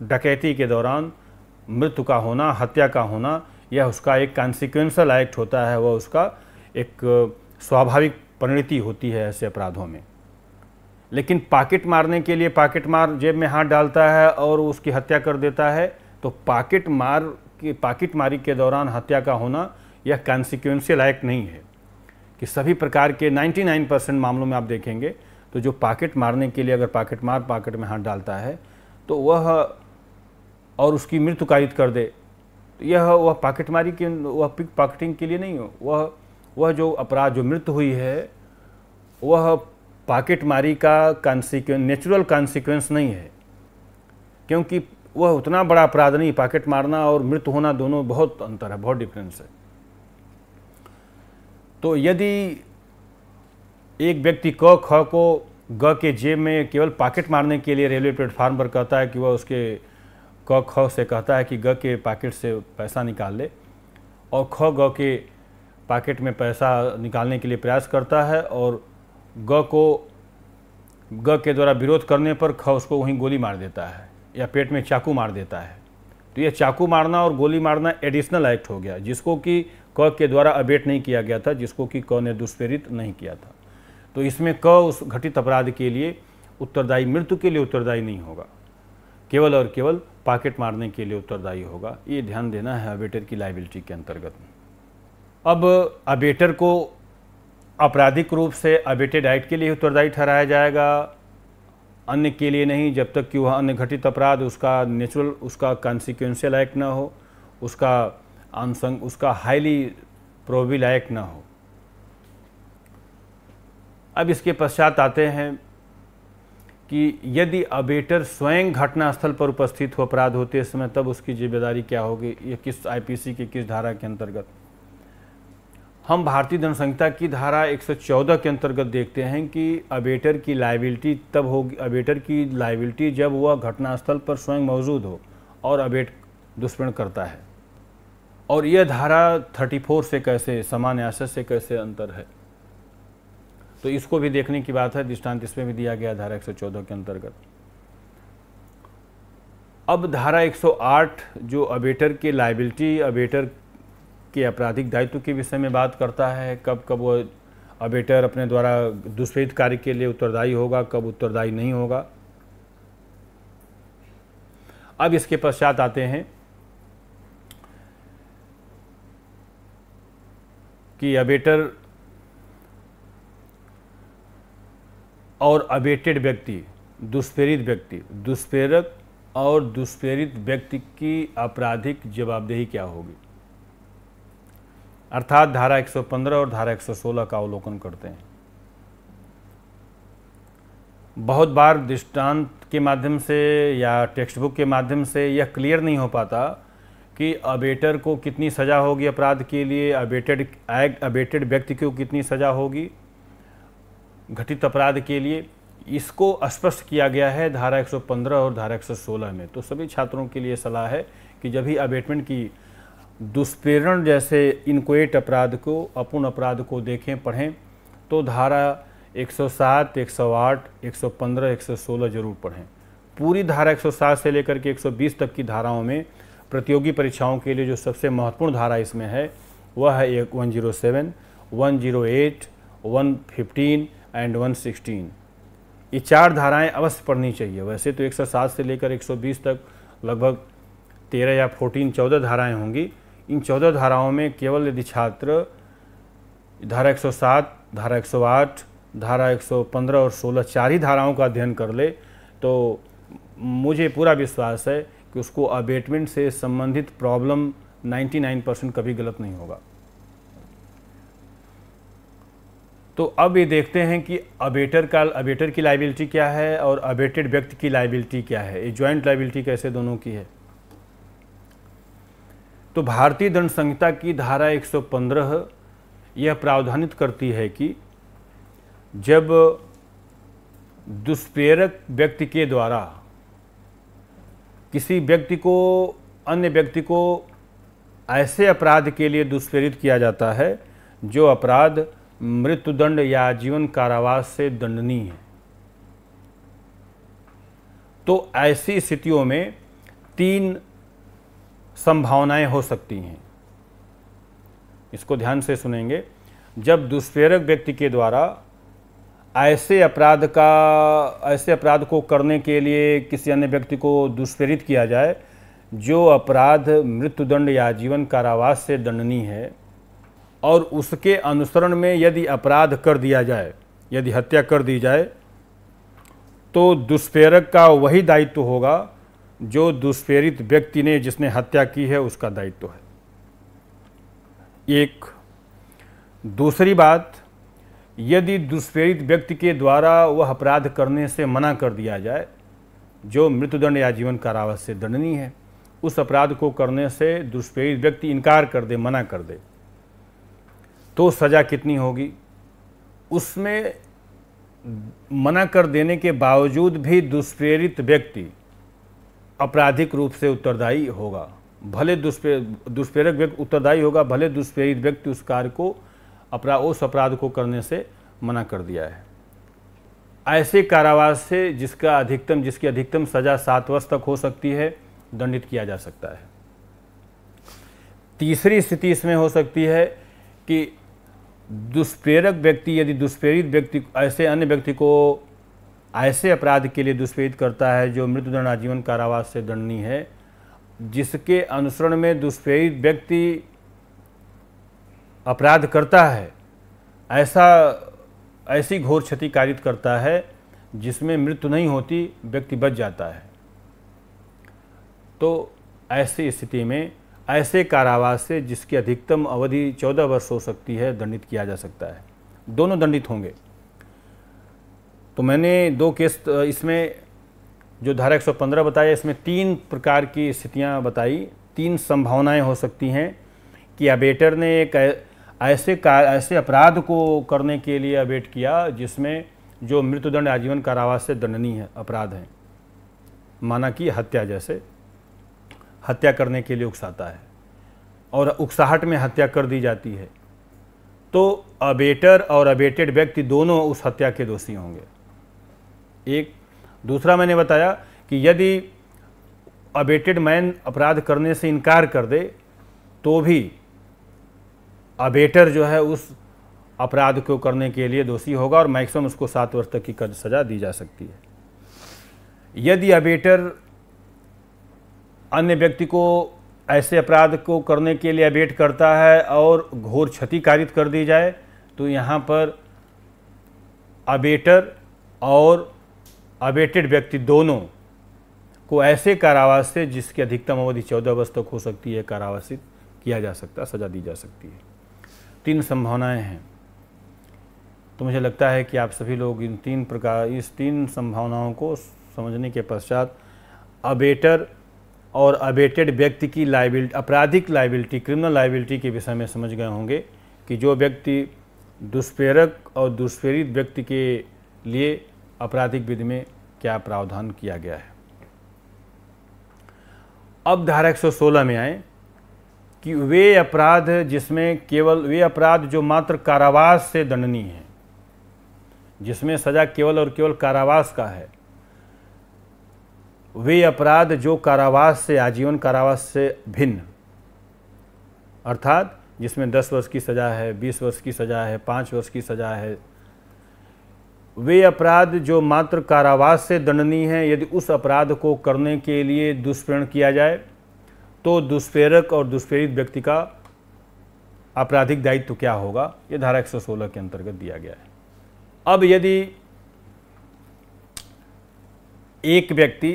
डकैती के दौरान मृत्यु का होना हत्या का होना यह उसका एक कॉन्सिक्वेंसल एक्ट होता है वह उसका एक स्वाभाविक परिणति होती है ऐसे अपराधों में लेकिन पाकिट मारने के लिए पाकिट मार जेब में हाथ डालता है और उसकी हत्या कर देता है तो पाकिट मार की पाकिट मारी के दौरान हत्या का होना यह कॉन्सिक्वेंशियल एक्ट नहीं है कि सभी प्रकार के 99 परसेंट मामलों में आप देखेंगे तो जो पाकेट मारने के लिए अगर पाकेट मार पाकेट में हाथ डालता है तो वह और उसकी मृत्यु कारित कर दे तो यह वह मारी के वह पिक पाकेटिंग के लिए नहीं हो वह वह जो अपराध जो मृत्यु हुई है वह मारी का कॉन्सिक्वेंस नेचुरल कॉन्सिक्वेंस नहीं है क्योंकि वह उतना बड़ा अपराध नहीं पाकेट मारना और मृत्यु होना दोनों बहुत अंतर है बहुत डिफरेंस है तो यदि एक व्यक्ति क ख को ग के जेब में केवल पाकेट मारने के लिए रेलवे प्लेटफार्म पर कहता है कि वह उसके क ख से कहता है कि ग के पाकेट से पैसा निकाल ले और ख ग के पाकेट में पैसा निकालने के लिए प्रयास करता है और ग को ग के द्वारा विरोध करने पर ख उसको वहीं गोली मार देता है या पेट में चाकू मार देता है तो यह चाकू मारना और गोली मारना एडिशनल एक्ट हो गया जिसको कि क के द्वारा अबेट नहीं किया गया था जिसको कि क ने दुष्प्रेरित नहीं किया था तो इसमें क उस घटित अपराध के लिए उत्तरदायी मृत्यु के लिए उत्तरदायी नहीं होगा केवल और केवल पाकेट मारने के लिए उत्तरदायी होगा ये ध्यान देना है अबेटर की लाइबिलिटी के अंतर्गत अब अबेटर को आपराधिक रूप से अबेटेड एक्ट के लिए उत्तरदायी ठहराया जाएगा अन्य के लिए नहीं जब तक कि वह अन्य घटित अपराध उसका नेचुरल उसका कॉन्सिक्वेंशियल एक्ट ना हो उसका अनसंग उसका हाईली प्रोबिल एक्ट ना हो अब इसके पश्चात आते हैं कि यदि अबेटर स्वयं घटनास्थल पर उपस्थित हो अपराध होते समय तब उसकी जिम्मेदारी क्या होगी ये किस आईपीसी के किस धारा के अंतर्गत हम भारतीय दंड की धारा 114 के अंतर्गत देखते हैं कि अबेटर की लाइबिलिटी तब होगी अबेटर की लाइबिलिटी जब वह घटनास्थल पर स्वयं मौजूद हो और अबेट दुष्पण करता है और यह धारा थर्टी से कैसे सामान्य से कैसे अंतर है तो इसको भी देखने की बात है दृष्टांत इसमें भी दिया गया धारा 114 के अंतर्गत अब धारा 108 जो अबेटर के लाइबिलिटी अबेटर के आपराधिक दायित्व के विषय में बात करता है कब कब वो अबेटर अपने द्वारा दुष्पेत कार्य के लिए उत्तरदायी होगा कब उत्तरदायी नहीं होगा अब इसके पश्चात आते हैं कि अबेटर और अवेटेड व्यक्ति दुष्प्रेरित व्यक्ति दुष्प्रेरक और दुष्प्रेरित व्यक्ति की आपराधिक जवाबदेही क्या होगी अर्थात धारा 115 और धारा 116 का अवलोकन करते हैं बहुत बार दृष्टांत के माध्यम से या टेक्स्ट बुक के माध्यम से यह क्लियर नहीं हो पाता कि अबेटर को कितनी सज़ा होगी अपराध के लिए अबेटेड एक्ट अबेटेड व्यक्ति को कितनी सज़ा होगी घटित अपराध के लिए इसको स्पष्ट किया गया है धारा 115 और धारा 116 में तो सभी छात्रों के लिए सलाह है कि जब भी अबेटमेंट की दुष्प्रेरण जैसे इनकोएट अपराध को अपूर्ण अपराध को देखें पढ़ें तो धारा 107, 108, 115, 116 जरूर पढ़ें पूरी धारा 107 से लेकर के 120 तक की धाराओं में प्रतियोगी परीक्षाओं के लिए जो सबसे महत्वपूर्ण धारा इसमें है वह है एक one zero seven one zero eight one fifteen and 116 ये चार धाराएं अवश्य पढ़नी चाहिए वैसे तो 107 से लेकर 120 तक लगभग 13 या 14 14 धाराएं होंगी इन 14 धाराओं में केवल यदि छात्र धारा 107 धारा 108 धारा 115 और 16 चार ही धाराओं का अध्ययन कर ले तो मुझे पूरा विश्वास है कि उसको अबेटमेंट से संबंधित प्रॉब्लम 99 परसेंट कभी गलत नहीं होगा तो अब ये देखते हैं कि अबेटर का अबेटर की लाइबिलिटी क्या है और अबेटेड व्यक्ति की लाइबिलिटी क्या है ये ज्वाइंट लाइबिलिटी कैसे दोनों की है तो भारतीय दंड संहिता की धारा 115 यह प्रावधानित करती है कि जब दुष्प्रेरक व्यक्ति के द्वारा किसी व्यक्ति को अन्य व्यक्ति को ऐसे अपराध के लिए दुष्प्रेरित किया जाता है जो अपराध मृत्युदंड या जीवन कारावास से दंडनीय है तो ऐसी स्थितियों में तीन संभावनाएं हो सकती हैं इसको ध्यान से सुनेंगे जब दुष्प्रेरक व्यक्ति के द्वारा ऐसे अपराध का ऐसे अपराध को करने के लिए किसी अन्य व्यक्ति को दुष्प्रेरित किया जाए जो अपराध मृत्युदंड या जीवन कारावास से दंडनीय है और उसके अनुसरण में यदि अपराध कर दिया जाए यदि हत्या कर दी जाए तो दुष्प्रेरक का वही दायित्व तो होगा जो दुष्प्रेरित व्यक्ति ने जिसने हत्या की है उसका दायित्व तो है एक दूसरी बात यदि दुष्प्रेरित व्यक्ति के द्वारा वह अपराध करने से मना कर दिया जाए जो मृत्युदंड या जीवन कारावास से दंडनीय है उस अपराध को करने से दुष्प्रेरित व्यक्ति इनकार कर दे मना कर दे तो सज़ा कितनी होगी उसमें मना कर देने के बावजूद भी दुष्प्रेरित व्यक्ति आपराधिक रूप से उत्तरदायी होगा भले दुष्प्रे दुष्प्रेरक व्यक्ति उत्तरदायी होगा भले दुष्प्रेरित व्यक्ति उस कार्य को अपरा उस अपराध को करने से मना कर दिया है ऐसे कारावास से जिसका अधिकतम जिसकी अधिकतम सज़ा सात वर्ष तक हो सकती है दंडित किया जा सकता है तीसरी स्थिति इसमें हो सकती है कि दुष्प्रेरक व्यक्ति यदि दुष्प्रेरित व्यक्ति ऐसे अन्य व्यक्ति को ऐसे अपराध के लिए दुष्प्रेरित करता है जो मृत्युदंड आजीवन कारावास से दंडनीय है जिसके अनुसरण में दुष्प्रेरित व्यक्ति अपराध करता है ऐसा ऐसी घोर क्षति कारित करता है जिसमें मृत्यु नहीं होती व्यक्ति बच जाता है तो ऐसी स्थिति में ऐसे कारावास से जिसकी अधिकतम अवधि चौदह वर्ष हो सकती है दंडित किया जा सकता है दोनों दंडित होंगे तो मैंने दो केस इसमें जो धारा एक बताया इसमें तीन प्रकार की स्थितियां बताई तीन संभावनाएं हो सकती हैं कि अबेटर ने एक ऐसे ऐसे अपराध को करने के लिए अबेट किया जिसमें जो मृत्युदंड आजीवन कारावास से दंडनीय अपराध हैं माना कि हत्या जैसे हत्या करने के लिए उकसाता है और उकसाहट में हत्या कर दी जाती है तो अबेटर और अबेटेड व्यक्ति दोनों उस हत्या के दोषी होंगे एक दूसरा मैंने बताया कि यदि अबेटेड मैन अपराध करने से इनकार कर दे तो भी अबेटर जो है उस अपराध को करने के लिए दोषी होगा और मैक्सिमम उसको सात वर्ष तक की सज़ा दी जा सकती है यदि अबेटर अन्य व्यक्ति को ऐसे अपराध को करने के लिए अबेट करता है और घोर क्षति कारित कर दी जाए तो यहाँ पर अबेटर और अबेटेड व्यक्ति दोनों को ऐसे कारावास से जिसकी अधिकतम अवधि चौदह वर्ष तक हो सकती है कारावासित किया जा सकता है सजा दी जा सकती है तीन संभावनाएं हैं तो मुझे लगता है कि आप सभी लोग इन तीन प्रकार इस तीन संभावनाओं को समझने के पश्चात अबेटर और अबेटेड व्यक्ति की लाइबिलिटी आपराधिक लाइबिलिटी क्रिमिनल लाइबिलिटी के विषय में समझ गए होंगे कि जो व्यक्ति दुष्प्रेरक और दुष्प्रेरित व्यक्ति के लिए आपराधिक विधि में क्या प्रावधान किया गया है अब धारा सोलह में आए कि वे अपराध जिसमें केवल वे अपराध जो मात्र कारावास से दंडनीय हैं जिसमें सज़ा केवल और केवल कारावास का है वे अपराध जो कारावास से आजीवन कारावास से भिन्न अर्थात जिसमें दस वर्ष की सज़ा है बीस वर्ष की सज़ा है 5 वर्ष की सज़ा है वे अपराध जो मात्र कारावास से दंडनीय हैं यदि उस अपराध को करने के लिए दुष्प्रेरण किया जाए तो दुष्प्रेरक और दुष्प्रेरित व्यक्ति का आपराधिक दायित्व क्या होगा यह धारा 116 के अंतर्गत दिया गया है अब यदि एक व्यक्ति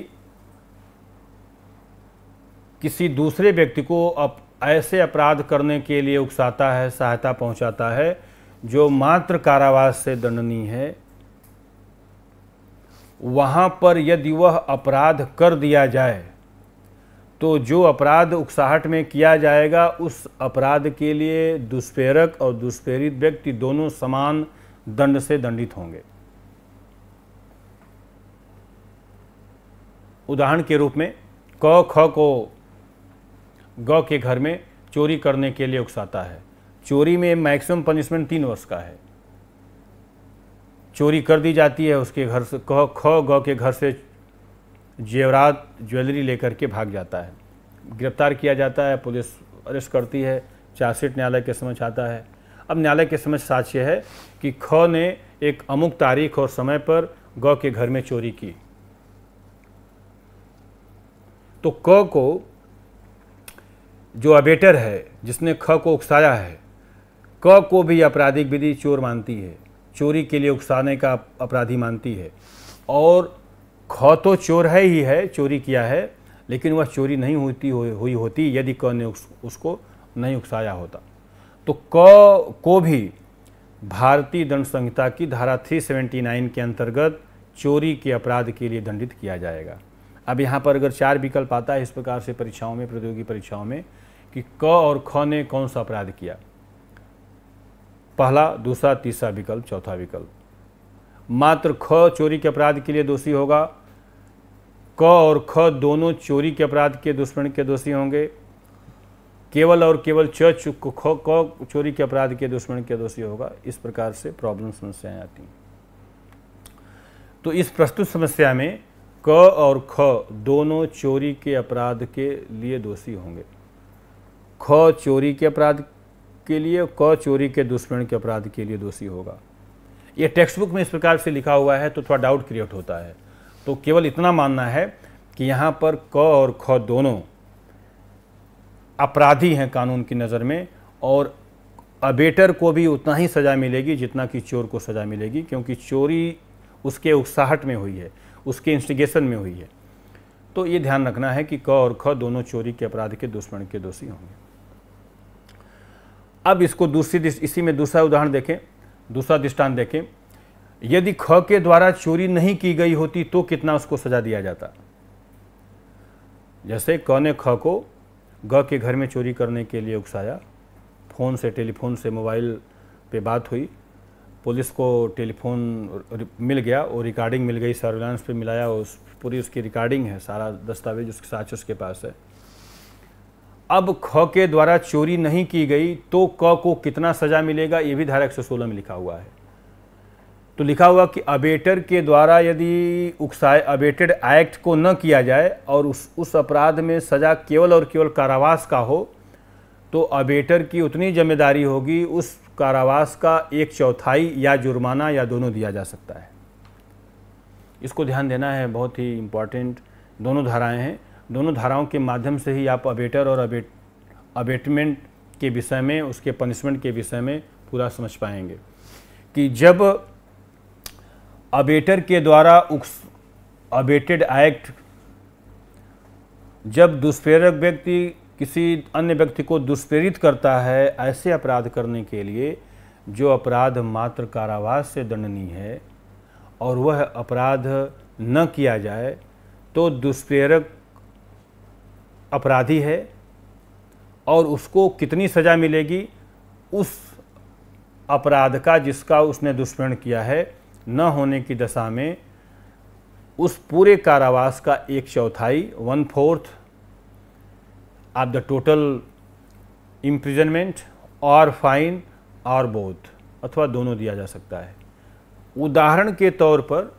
किसी दूसरे व्यक्ति को अप, ऐसे अपराध करने के लिए उकसाता है सहायता पहुंचाता है जो मात्र कारावास से दंडनीय है वहां पर यदि वह अपराध कर दिया जाए तो जो अपराध उकसाहट में किया जाएगा उस अपराध के लिए दुष्प्रेरक और दुष्प्रेरित व्यक्ति दोनों समान दंड से दंडित होंगे उदाहरण के रूप में क ख को गौ के घर में चोरी करने के लिए उकसाता है चोरी में मैक्सिमम पनिशमेंट तीन वर्ष का है चोरी कर दी जाती है उसके घर से ख गौ के घर से जेवरात ज्वेलरी लेकर के भाग जाता है गिरफ्तार किया जाता है पुलिस अरेस्ट करती है चार्जशीट न्यायालय के समझ आता है अब न्यायालय के समझ साक्ष्य है कि ख ने एक अमुक तारीख और समय पर गौ के घर में चोरी की तो क को जो अबेटर है जिसने ख को उकसाया है क को भी आपराधिक विधि चोर मानती है चोरी के लिए उकसाने का अपराधी मानती है और ख तो चोर है ही है चोरी किया है लेकिन वह चोरी नहीं होती हुई होती यदि क ने उस, उसको नहीं उकसाया होता तो क को भी भारतीय दंड संहिता की धारा 379 के अंतर्गत चोरी के अपराध के लिए दंडित किया जाएगा अब यहाँ पर अगर चार विकल्प आता है इस प्रकार से परीक्षाओं में प्रतियोगी परीक्षाओं में कि क और ख ने कौन सा अपराध किया पहला दूसरा तीसरा विकल्प चौथा विकल्प मात्र ख चोरी के अपराध के लिए दोषी होगा क और ख दोनों चोरी के अपराध के दुश्मन के दोषी होंगे केवल और केवल च ख क चोरी के अपराध के दुश्मन के दोषी होगा इस प्रकार से प्रॉब्लम समस्याएं आती हैं तो इस प्रस्तुत समस्या में क और ख दोनों चोरी के अपराध के लिए दोषी होंगे ख चोरी के अपराध के लिए क चोरी के दुष्कर्म के अपराध के लिए दोषी होगा ये टेक्स्ट बुक में इस प्रकार से लिखा हुआ है तो थोड़ा डाउट क्रिएट होता है तो केवल इतना मानना है कि यहाँ पर क और ख दोनों अपराधी हैं कानून की नज़र में और अबेटर को भी उतना ही सज़ा मिलेगी जितना कि चोर को सज़ा मिलेगी क्योंकि चोरी उसके उकसाहट में हुई है उसके इंस्टिगेशन में हुई है तो ये ध्यान रखना है कि क और ख दोनों चोरी के अपराध के दुश्मन के दोषी होंगे अब इसको दूसरी इसी में दूसरा उदाहरण देखें दूसरा दृष्टान देखें यदि ख के द्वारा चोरी नहीं की गई होती तो कितना उसको सजा दिया जाता जैसे क ने ख को ग के घर में चोरी करने के लिए उकसाया फ़ोन से टेलीफोन से मोबाइल पे बात हुई पुलिस को टेलीफोन मिल गया और रिकॉर्डिंग मिल गई सर्विलांस पे मिलाया उस पूरी उसकी रिकॉर्डिंग है सारा दस्तावेज उसके साक्ष उसके पास है अब ख के द्वारा चोरी नहीं की गई तो क को कितना सजा मिलेगा ये भी धारा एक में लिखा हुआ है तो लिखा हुआ कि अबेटर के द्वारा यदि उकसाए अबेटेड एक्ट को न किया जाए और उस उस अपराध में सज़ा केवल और केवल कारावास का हो तो अबेटर की उतनी जिम्मेदारी होगी उस कारावास का एक चौथाई या जुर्माना या दोनों दिया जा सकता है इसको ध्यान देना है बहुत ही इम्पॉर्टेंट दोनों धाराएं हैं दोनों धाराओं के माध्यम से ही आप अबेटर और अबेट अबेटमेंट के विषय में उसके पनिशमेंट के विषय में पूरा समझ पाएंगे कि जब अबेटर के द्वारा उक्स अबेटेड एक्ट जब दुष्प्रेरक व्यक्ति किसी अन्य व्यक्ति को दुष्प्रेरित करता है ऐसे अपराध करने के लिए जो अपराध मात्र कारावास से दंडनीय है और वह अपराध न किया जाए तो दुष्प्रेरक अपराधी है और उसको कितनी सज़ा मिलेगी उस अपराध का जिसका उसने दुष्प्रण किया है न होने की दशा में उस पूरे कारावास का एक चौथाई one fourth of the total imprisonment और फाइन और बोध अथवा दोनों दिया जा सकता है उदाहरण के तौर पर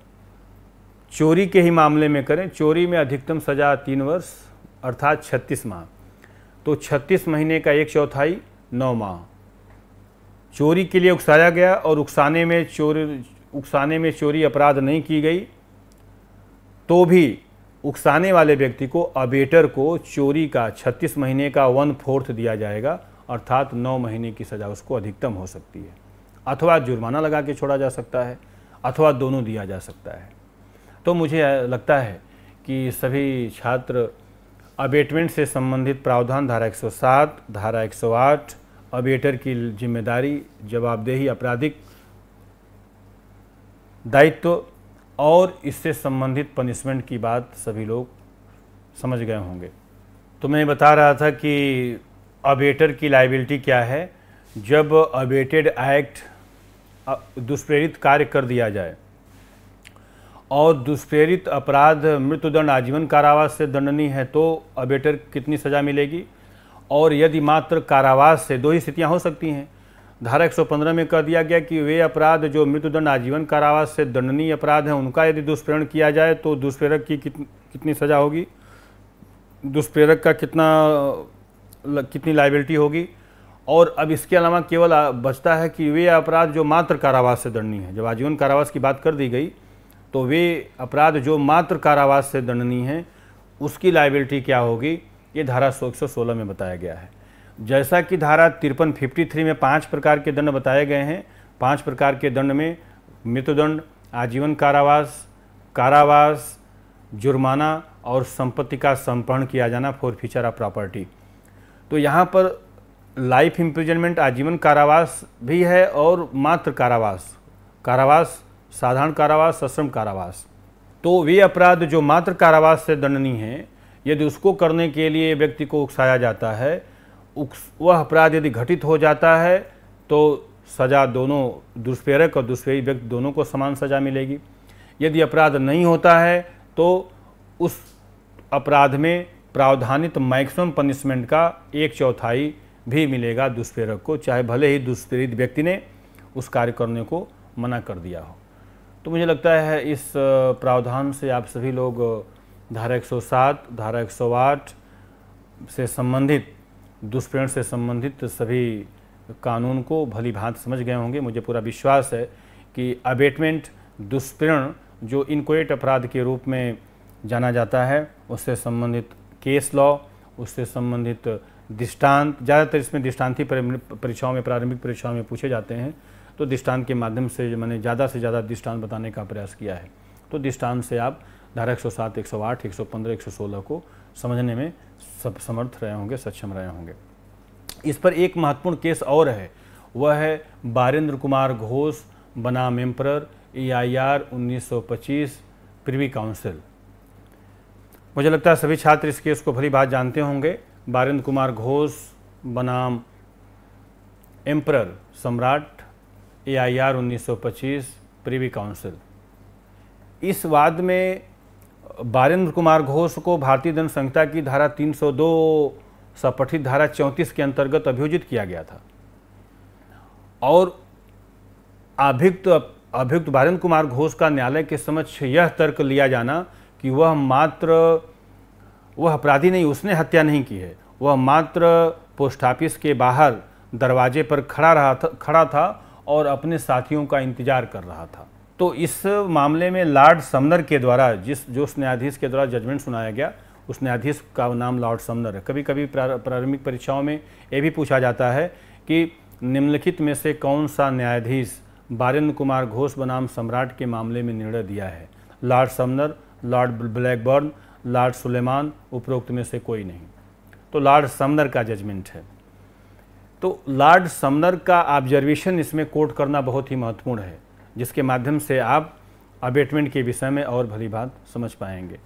चोरी के ही मामले में करें चोरी में अधिकतम सज़ा तीन वर्ष अर्थात छत्तीस माह तो छत्तीस महीने का एक चौथाई नौ माह चोरी के लिए उकसाया गया और उकसाने में चोरी उकसाने में चोरी अपराध नहीं की गई तो भी उकसाने वाले व्यक्ति को अबेटर को चोरी का छत्तीस महीने का वन फोर्थ दिया जाएगा अर्थात नौ महीने की सज़ा उसको अधिकतम हो सकती है अथवा जुर्माना लगा के छोड़ा जा सकता है अथवा दोनों दिया जा सकता है तो मुझे लगता है कि सभी छात्र अबेटमेंट से संबंधित प्रावधान धारा 107, धारा 108, अबेटर की जिम्मेदारी जवाबदेही आपराधिक दायित्व और इससे संबंधित पनिशमेंट की बात सभी लोग समझ गए होंगे तो मैं बता रहा था कि अबेटर की लाइबिलिटी क्या है जब अबेटेड एक्ट दुष्प्रेरित कार्य कर दिया जाए और दुष्प्रेरित अपराध मृत्युदंड आजीवन कारावास से दंडनीय है तो अबेटर कितनी सज़ा मिलेगी और यदि मात्र कारावास से दो ही स्थितियाँ हो सकती हैं धारा 115 में कह दिया गया कि वे अपराध जो मृत्युदंड आजीवन कारावास से दंडनीय अपराध हैं उनका यदि दुष्प्रेरण किया जाए तो दुष्प्रेरक की कित, कितनी सज़ा होगी दुष्प्रेरक का कितना कितनी लाइबिलिटी होगी और अब इसके अलावा केवल बचता है कि वे अपराध जो मात्र कारावास से दंडनीय है जब आजीवन कारावास की बात कर दी गई तो वे अपराध जो मात्र कारावास से दंडनीय हैं उसकी लाइबिलिटी क्या होगी ये धारा सौ एक में बताया गया है जैसा कि धारा तिरपन फिफ्टी थ्री में पाँच प्रकार के दंड बताए गए हैं पाँच प्रकार के दंड में मृत्युदंड आजीवन कारावास कारावास जुर्माना और संपत्ति का संपर्ण किया जाना फॉर फ्यूचर ऑफ प्रॉपर्टी तो यहाँ पर लाइफ इम्प्रिजनमेंट आजीवन कारावास भी है और मात्र कारावास कारावास साधारण कारावास सश्रम कारावास तो वे अपराध जो मात्र कारावास से दंडनीय हैं यदि उसको करने के लिए व्यक्ति को उकसाया जाता है उकस वह अपराध यदि घटित हो जाता है तो सज़ा दोनों दुष्प्रेरक और दुष्प्रेयी व्यक्ति दोनों को समान सज़ा मिलेगी यदि अपराध नहीं होता है तो उस अपराध में प्रावधानित मैक्सिमम पनिशमेंट का एक चौथाई भी मिलेगा दुष्प्रेरक को चाहे भले ही दुष्प्रेरित व्यक्ति ने उस कार्य करने को मना कर दिया हो तो मुझे लगता है इस प्रावधान से आप सभी लोग धारा 107, धारा 108 से संबंधित दुष्प्रेरण से संबंधित सभी कानून को भली भांत समझ गए होंगे मुझे पूरा विश्वास है कि अबेटमेंट दुष्प्रेरण जो इनकोएट अपराध के रूप में जाना जाता है उससे संबंधित केस लॉ उससे संबंधित दृष्टांत ज़्यादातर इसमें दृष्टांति परीक्षाओं में प्रारंभिक परीक्षाओं में पूछे जाते हैं तो दृष्टांत के माध्यम से मैंने ज़्यादा से ज़्यादा दृष्टांत बताने का प्रयास किया है तो दृष्टांत से आप धारा 107, 108, 115, 116 को समझने में सब समर्थ रहे होंगे सक्षम रहे होंगे इस पर एक महत्वपूर्ण केस और है वह है बारेंद्र कुमार घोष बनाम एम्पर ए आई आर उन्नीस प्रिवी काउंसिल मुझे लगता है सभी छात्र इस केस को भली बात जानते होंगे बारेंद्र कुमार घोष बनाम एम्पर सम्राट ए आई आर उन्नीस सौ पच्चीस काउंसिल इस वाद में बारेंद्र कुमार घोष को भारतीय दंड संहिता की धारा 302 सपठित धारा 34 के अंतर्गत अभियोजित किया गया था और अभियुक्त अभियुक्त बारेंद्र कुमार घोष का न्यायालय के समक्ष यह तर्क लिया जाना कि वह मात्र वह अपराधी नहीं उसने हत्या नहीं की है वह मात्र पोस्ट ऑफिस के बाहर दरवाजे पर खड़ा रहा था खड़ा था और अपने साथियों का इंतजार कर रहा था तो इस मामले में लॉर्ड समनर के द्वारा जिस जो उस न्यायाधीश के द्वारा जजमेंट सुनाया गया उस न्यायाधीश का नाम लॉर्ड समनर है कभी कभी प्रारंभिक परीक्षाओं में ये भी पूछा जाता है कि निम्नलिखित में से कौन सा न्यायाधीश बारेंद्र कुमार घोष बनाम सम्राट के मामले में निर्णय दिया है Lord Sumner Lord Blackburn Lord Sulaiman उपरोक्त में से कोई नहीं तो लॉर्ड समनर का जजमेंट है तो लॉर्ड समनर का ऑब्जर्वेशन इसमें कोट करना बहुत ही महत्वपूर्ण है जिसके माध्यम से आप अबेटमेंट के विषय में और भली बात समझ पाएंगे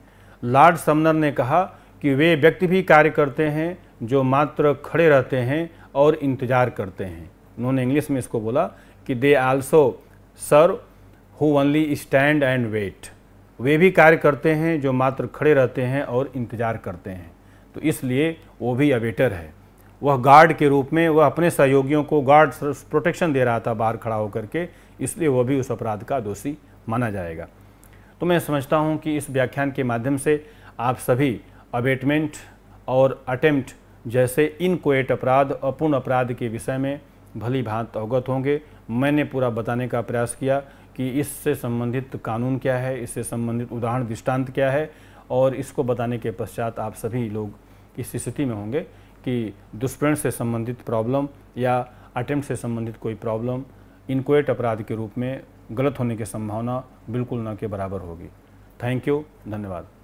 लॉर्ड समनर ने कहा कि वे व्यक्ति भी कार्य करते हैं जो मात्र खड़े रहते हैं और इंतजार करते हैं उन्होंने इंग्लिश में इसको बोला कि they also serve who only stand and wait वे भी कार्य करते हैं जो मात्र खड़े रहते हैं और इंतजार करते हैं तो इसलिए वो भी अवेटर है वह गार्ड के रूप में वह अपने सहयोगियों को गार्ड प्रोटेक्शन दे रहा था बाहर खड़ा होकर के इसलिए वह भी उस अपराध का दोषी माना जाएगा तो मैं समझता हूँ कि इस व्याख्यान के माध्यम से आप सभी अबेटमेंट और अटेम्प्ट जैसे इनकोएट अपराध अपूर्ण अपराध के विषय में भली भांत अवगत होंगे मैंने पूरा बताने का प्रयास किया कि इससे संबंधित कानून क्या है इससे संबंधित उदाहरण दृष्टांत क्या है और इसको बताने के पश्चात आप सभी लोग इस स्थिति में होंगे कि दुष्प्रण से संबंधित प्रॉब्लम या अटेम्प्ट से संबंधित कोई प्रॉब्लम इनकोएट अपराध के रूप में गलत होने की संभावना बिल्कुल न के बराबर होगी थैंक यू धन्यवाद